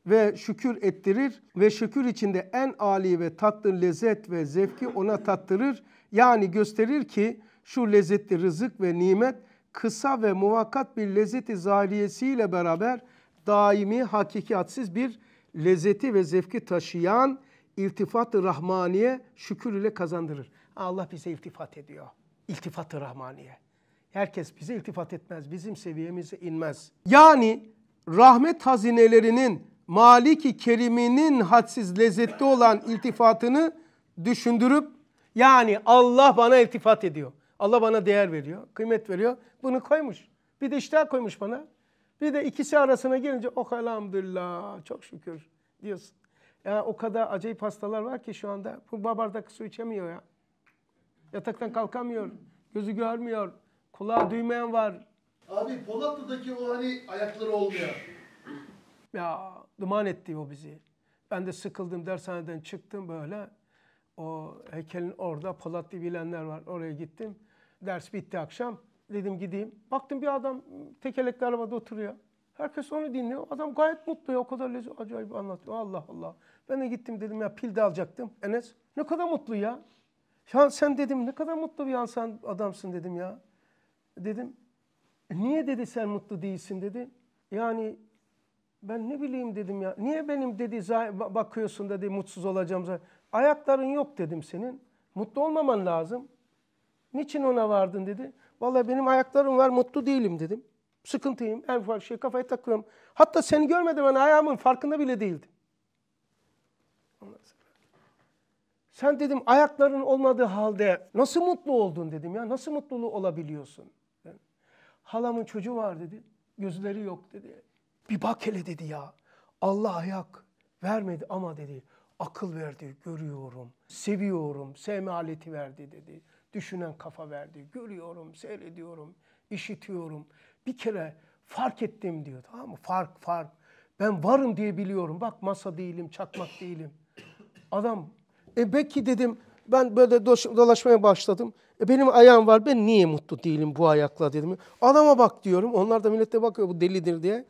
ve şükür ettirir ve şükür içinde en âli ve tatlı lezzet ve zevki ona tattırır. Yani gösterir ki şu lezzetli rızık ve nimet kısa ve muvakkat bir lezzeti zaliyesiyle beraber daimi hakikatsiz bir lezzeti ve zevki taşıyan iltifat-ı rahmaniye şükür ile kazandırır. Allah bize iltifat ediyor. İltifat-ı rahmaniye. Herkes bize iltifat etmez. Bizim seviyemize inmez. Yani rahmet hazinelerinin Maliki Kerim'inin hadsiz lezzetli olan iltifatını düşündürüp yani Allah bana iltifat ediyor. Allah bana değer veriyor, kıymet veriyor. Bunu koymuş. Bir de iştah koymuş bana. Bir de ikisi arasına gelince oh elhamdülillah çok şükür diyorsun. Ya o kadar acayip hastalar var ki şu anda. Bu bardak su içemiyor ya. Yataktan kalkamıyor. Gözü görmüyor. Kulağı duymayan var. Abi Polatlı'daki o hani ayakları olmayan. Ya duman etti o bizi. Ben de sıkıldım dershaneden çıktım böyle. O heykelin orada Polatlı bilenler var. Oraya gittim. Ders bitti akşam. Dedim gideyim. Baktım bir adam tekerlekli arabada oturuyor. Herkes onu dinliyor. Adam gayet mutlu ya. O kadar lezi, acayip anlatıyor. Allah Allah. Ben de gittim dedim ya pil de alacaktım. Enes ne kadar mutlu ya. Ya sen dedim ne kadar mutlu bir insan adamsın dedim ya. Dedim e niye dedi sen mutlu değilsin dedi. Yani ben ne bileyim dedim ya. Niye benim dedi bakıyorsun dedi mutsuz olacağım. Ayakların yok dedim senin. Mutlu olmaman lazım. Niçin ona vardın dedi. Vallahi benim ayaklarım var mutlu değilim dedim. Sıkıntıyım en ufak şey kafayı takıyorum. Hatta seni görmedim ben ayağımın farkında bile değildim. Sen dedim ayakların olmadığı halde nasıl mutlu oldun dedim ya. Nasıl mutluluğu olabiliyorsun? Yani, Halamın çocuğu var dedi. Gözleri yok dedi. Bir bak hele dedi ya. Allah ayak vermedi ama dedi. Akıl verdi görüyorum. Seviyorum. Sevme aleti verdi dedi düşünen kafa verdi. Görüyorum, seyrediyorum, işitiyorum. Bir kere fark ettim diyor tamam mı? Fark, fark. Ben varım diye biliyorum. Bak masa değilim, çakmak değilim. Adam, e belki dedim ben böyle dolaşmaya başladım. E benim ayağım var, ben niye mutlu değilim bu ayakla dedim. Adama bak diyorum. Onlar da millete bakıyor bu delidir diye.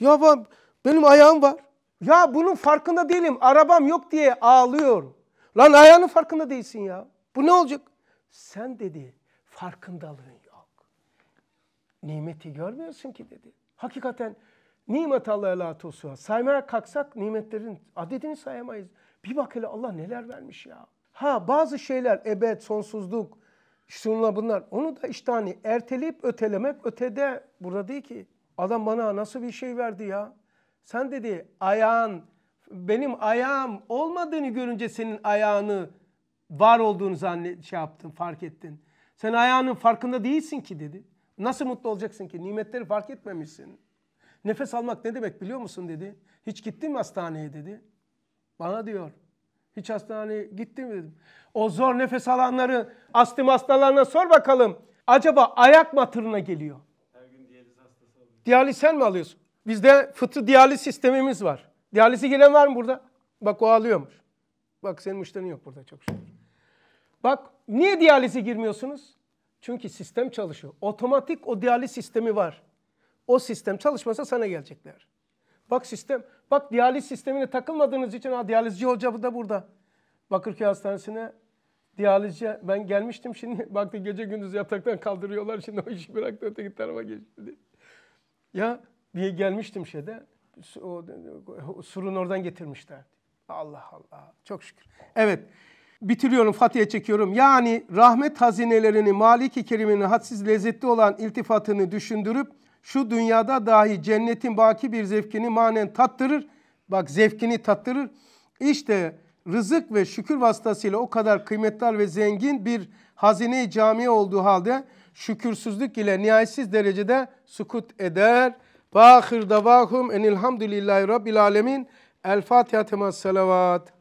Ya ben, benim ayağım var. Ya bunun farkında değilim. Arabam yok diye ağlıyorum. Lan ayağının farkında değilsin ya. Bu ne olacak? Sen dedi farkındalığın yok. Nimeti görmüyorsun ki dedi. Hakikaten nimet Allah'a la tosuha. Saymaya kalksak nimetlerin adedini sayamayız. Bir bak hele Allah neler vermiş ya. Ha bazı şeyler ebed, sonsuzluk, şunla bunlar. Onu da işte hani erteleyip ötelemek ötede. Burada değil ki. Adam bana nasıl bir şey verdi ya. Sen dedi ayağın, benim ayağım olmadığını görünce senin ayağını var olduğunu zannet şey yaptın, fark ettin. Sen ayağının farkında değilsin ki dedi. Nasıl mutlu olacaksın ki? Nimetleri fark etmemişsin. Nefes almak ne demek biliyor musun dedi. Hiç gittin mi hastaneye dedi. Bana diyor. Hiç hastaneye gittin mi dedim. O zor nefes alanları astım hastalarına sor bakalım. Acaba ayak mı hatırına geliyor? Her gün diyaliz hastası oluyor. sen mi alıyorsun? Bizde fıtı diyaliz sistemimiz var. Diyalizi gelen var mı burada? Bak o alıyormuş. Bak senin müşterin yok burada çok şükür. Bak niye diyalize girmiyorsunuz? Çünkü sistem çalışıyor. Otomatik o diyaliz sistemi var. O sistem çalışmasa sana gelecekler. Bak sistem, bak diyaliz sistemine takılmadığınız için ha diyalizci hoca bu da burada. Bakırköy Hastanesi'ne diyalizci ben gelmiştim şimdi baktı gece gündüz yataktan kaldırıyorlar şimdi o işi bıraktı öteki tarafa geçti. Ya bir gelmiştim şeyde o, surun oradan getirmişler. Allah Allah çok şükür. Evet bitiriyorum Fatih'e çekiyorum. Yani rahmet hazinelerini Malik-i Kerim'in hadsiz lezzetli olan iltifatını düşündürüp şu dünyada dahi cennetin baki bir zevkini manen tattırır. Bak zevkini tattırır. İşte rızık ve şükür vasıtasıyla o kadar kıymetli ve zengin bir hazine-i camiye olduğu halde şükürsüzlük ile nihayetsiz derecede sukut eder. Ve ahir davahum enilhamdülillahi rabbil alemin. El Fatiha temas salavat.